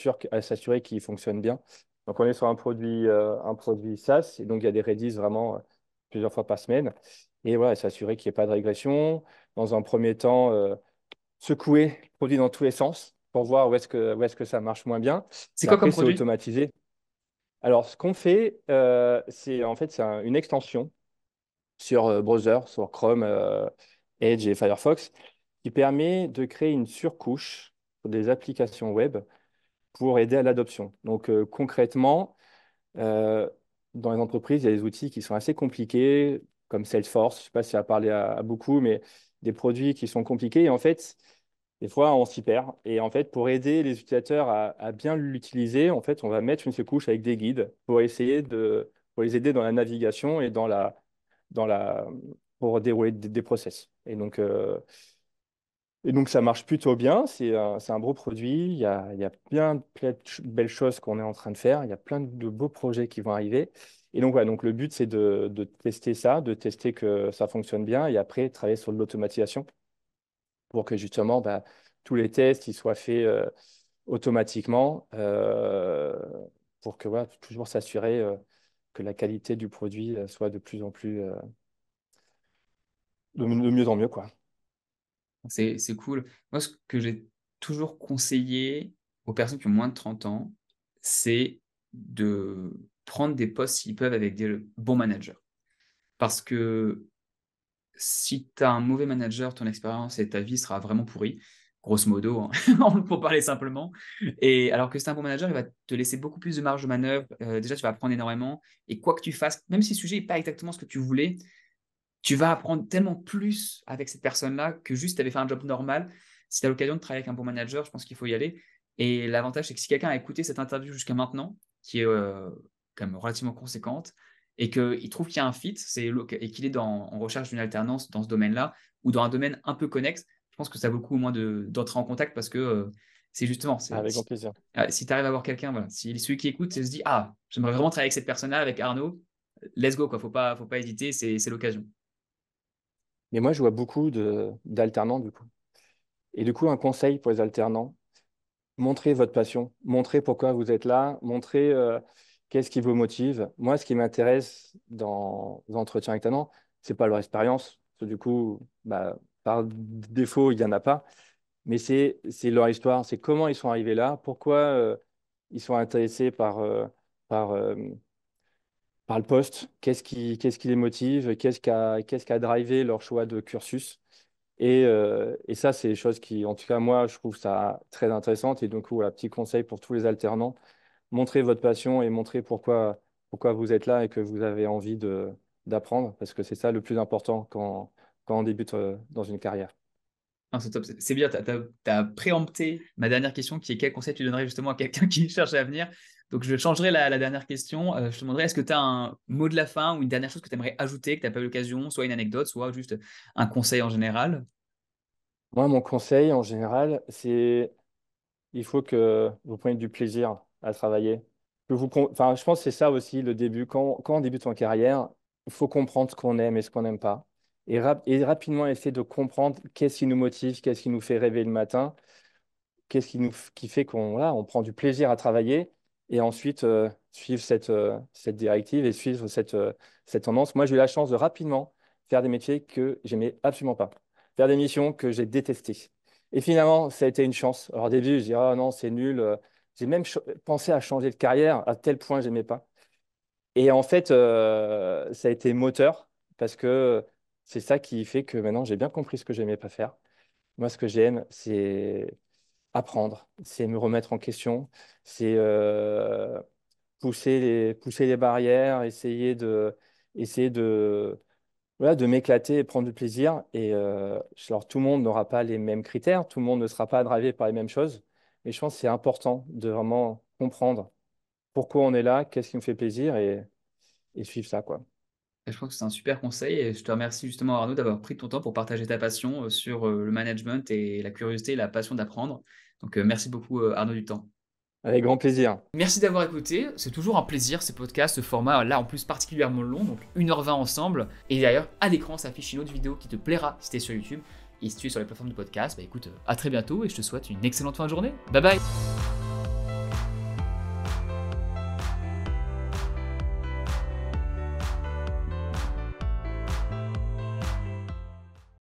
s'assurer qu'il fonctionne bien. Donc, on est sur un produit, euh, un produit SaaS, et donc il y a des redis vraiment euh, plusieurs fois par semaine. Et voilà, s'assurer qu'il n'y ait pas de régression. Dans un premier temps, euh, secouer le produit dans tous les sens pour voir où est-ce que, est-ce que ça marche moins bien. C'est quoi comme produit? automatisé. Alors, ce qu'on fait, c'est en fait c'est une extension sur euh, browser, sur Chrome, euh, Edge et Firefox, qui permet de créer une surcouche pour des applications web pour aider à l'adoption. Donc euh, concrètement, dans les entreprises, il y a des outils qui sont assez compliqués, comme Salesforce, je ne sais pas si ça a parlé à, beaucoup, mais des produits qui sont compliqués. Et en fait, des fois, on s'y perd. Et en fait, pour aider les utilisateurs à, bien l'utiliser, en fait, on va mettre une surcouche avec des guides pour essayer de pour les aider dans la navigation et dans la, dans la, pour dérouler des, process. Et donc, euh, et donc, ça marche plutôt bien. C'est un, c'est un beau produit. Il y a, il y a plein de, belles choses qu'on est en train de faire. Il y a plein de beaux projets qui vont arriver. Et donc, donc le but, c'est de, de, tester ça, de tester que ça fonctionne bien et après, travailler sur l'automatisation pour que justement, bah, tous les tests ils soient faits euh, automatiquement euh, pour que voilà toujours s'assurer que la qualité du produit euh, soit de plus en plus euh, de, mieux en mieux quoi. C'est, c'est cool. Moi ce que j'ai toujours conseillé aux personnes qui ont moins de 30 ans, c'est de prendre des postes s'ils peuvent avec des bons managers. Parce que si tu as un mauvais manager, ton expérience et ta vie sera vraiment pourrie grosso modo, hein, <laughs> pour parler simplement. Et alors que c'est un bon manager, il va te laisser beaucoup plus de marge de manœuvre. Euh, déjà, tu vas apprendre énormément. Et quoi que tu fasses, même si le sujet n'est pas exactement ce que tu voulais, tu vas apprendre tellement plus avec cette personne-là que juste tu avais fait un job normal. Si tu as l'occasion de travailler avec un bon manager, je pense qu'il faut y aller. Et l'avantage, c'est que si quelqu'un a écouté cette interview jusqu'à maintenant, qui est euh, même relativement conséquente, et qu'il trouve qu'il y a un fit, et qu'il est en recherche d'une alternance dans ce domaine-là, ou dans un domaine un peu connexe, pense que ça vaut le coup au moins d'entrer en contact parce que euh, c'est justement. Avec grand plaisir. Ah, si, tu arrives à voir quelqu'un, si celui qui écoute se dit Ah, j'aimerais vraiment travailler avec cette personne-là, avec Arnaud, let's go, quoi. Faut pas, faut pas hésiter, c'est l'occasion. Mais moi, je vois beaucoup d'alternants, du coup. Et du coup, un conseil pour les alternants montrez votre passion, montrez pourquoi vous êtes là, montrez euh, qu'est-ce qui vous motive. Moi, ce qui m'intéresse dans l'entretien avec talent, c'est pas leur expérience. Du coup, bah, par défaut, il n'y en a pas. Mais c'est leur histoire, c'est comment ils sont arrivés là, pourquoi euh, ils sont intéressés euh, euh, par, le poste, qu'est-ce qui, les motive, qu'est-ce qui a, drivé leur choix de cursus. Et, ça, c'est des choses qui, en tout cas, moi, je trouve ça très intéressante. Et donc, voilà, petit conseil pour tous les alternants, montrez votre passion et montrez pourquoi, pourquoi vous êtes là et que vous avez envie d'apprendre, parce que c'est ça le plus important quand, quand on débute euh, dans une carrière. c'est c'est bien, tu as, préempté ma dernière question qui est quel conseil tu donnerais justement à quelqu'un <laughs> qui cherche à venir donc, je changerai la, dernière question. Euh, je te demanderai est-ce que tu as un mot de la fin ou une dernière chose que tu aimerais ajouter, que tu n'as pas eu l'occasion, soit une anecdote, soit juste un conseil en général Moi, mon conseil en général, c'est il faut que vous preniez du plaisir à travailler. vous, enfin, je pense que c'est ça aussi le début. Quand, quand on débute en carrière, il faut comprendre ce qu'on aime et ce qu'on n'aime pas et, rapidement essayer de comprendre qu'est-ce qui nous motive, qu'est-ce qui nous fait rêver le matin, qu'est-ce qui, nous qui fait qu'on là on prend du plaisir à travailler et ensuite euh, suivre cette, euh, cette directive et suivre cette, euh, cette tendance. Moi, j'ai eu la chance de rapidement faire des métiers que j'aimais absolument pas, faire des missions que j'ai détestées. Et finalement, ça a été une chance. Alors, au début, je disais, ah oh, non, c'est nul. J'ai même pensé à changer de carrière à tel point j'aimais pas. Et en fait, ça a été moteur parce que c'est ça qui fait que maintenant, j'ai bien compris ce que je n'aimais pas faire. Moi, ce que j'aime, c'est apprendre, c'est me remettre en question, c'est euh, pousser, les, barrières, essayer de, m'éclater et prendre du plaisir. Et euh, alors, tout le monde n'aura pas les mêmes critères, tout le monde ne sera pas drivé par les mêmes choses. Mais je pense que c'est important de vraiment comprendre pourquoi on est là, qu'est-ce qui me fait plaisir et, et suivre ça, quoi. Je crois que c'est un super conseil et je te remercie justement Arnaud d'avoir pris ton temps pour partager ta passion euh, sur euh, le management et la curiosité et la passion d'apprendre. Donc euh, merci beaucoup Arnaud du temps. Avec grand plaisir. Merci d'avoir écouté. C'est toujours un plaisir ces podcasts, ce format là en plus particulièrement long, donc 1h20 ensemble. Et d'ailleurs, à l'écran s'affiche une autre vidéo qui te plaira si tu es sur YouTube et si tu es sur les plateformes de podcast. Bah écoute, à très bientôt et je te souhaite une excellente fin de journée. Bye bye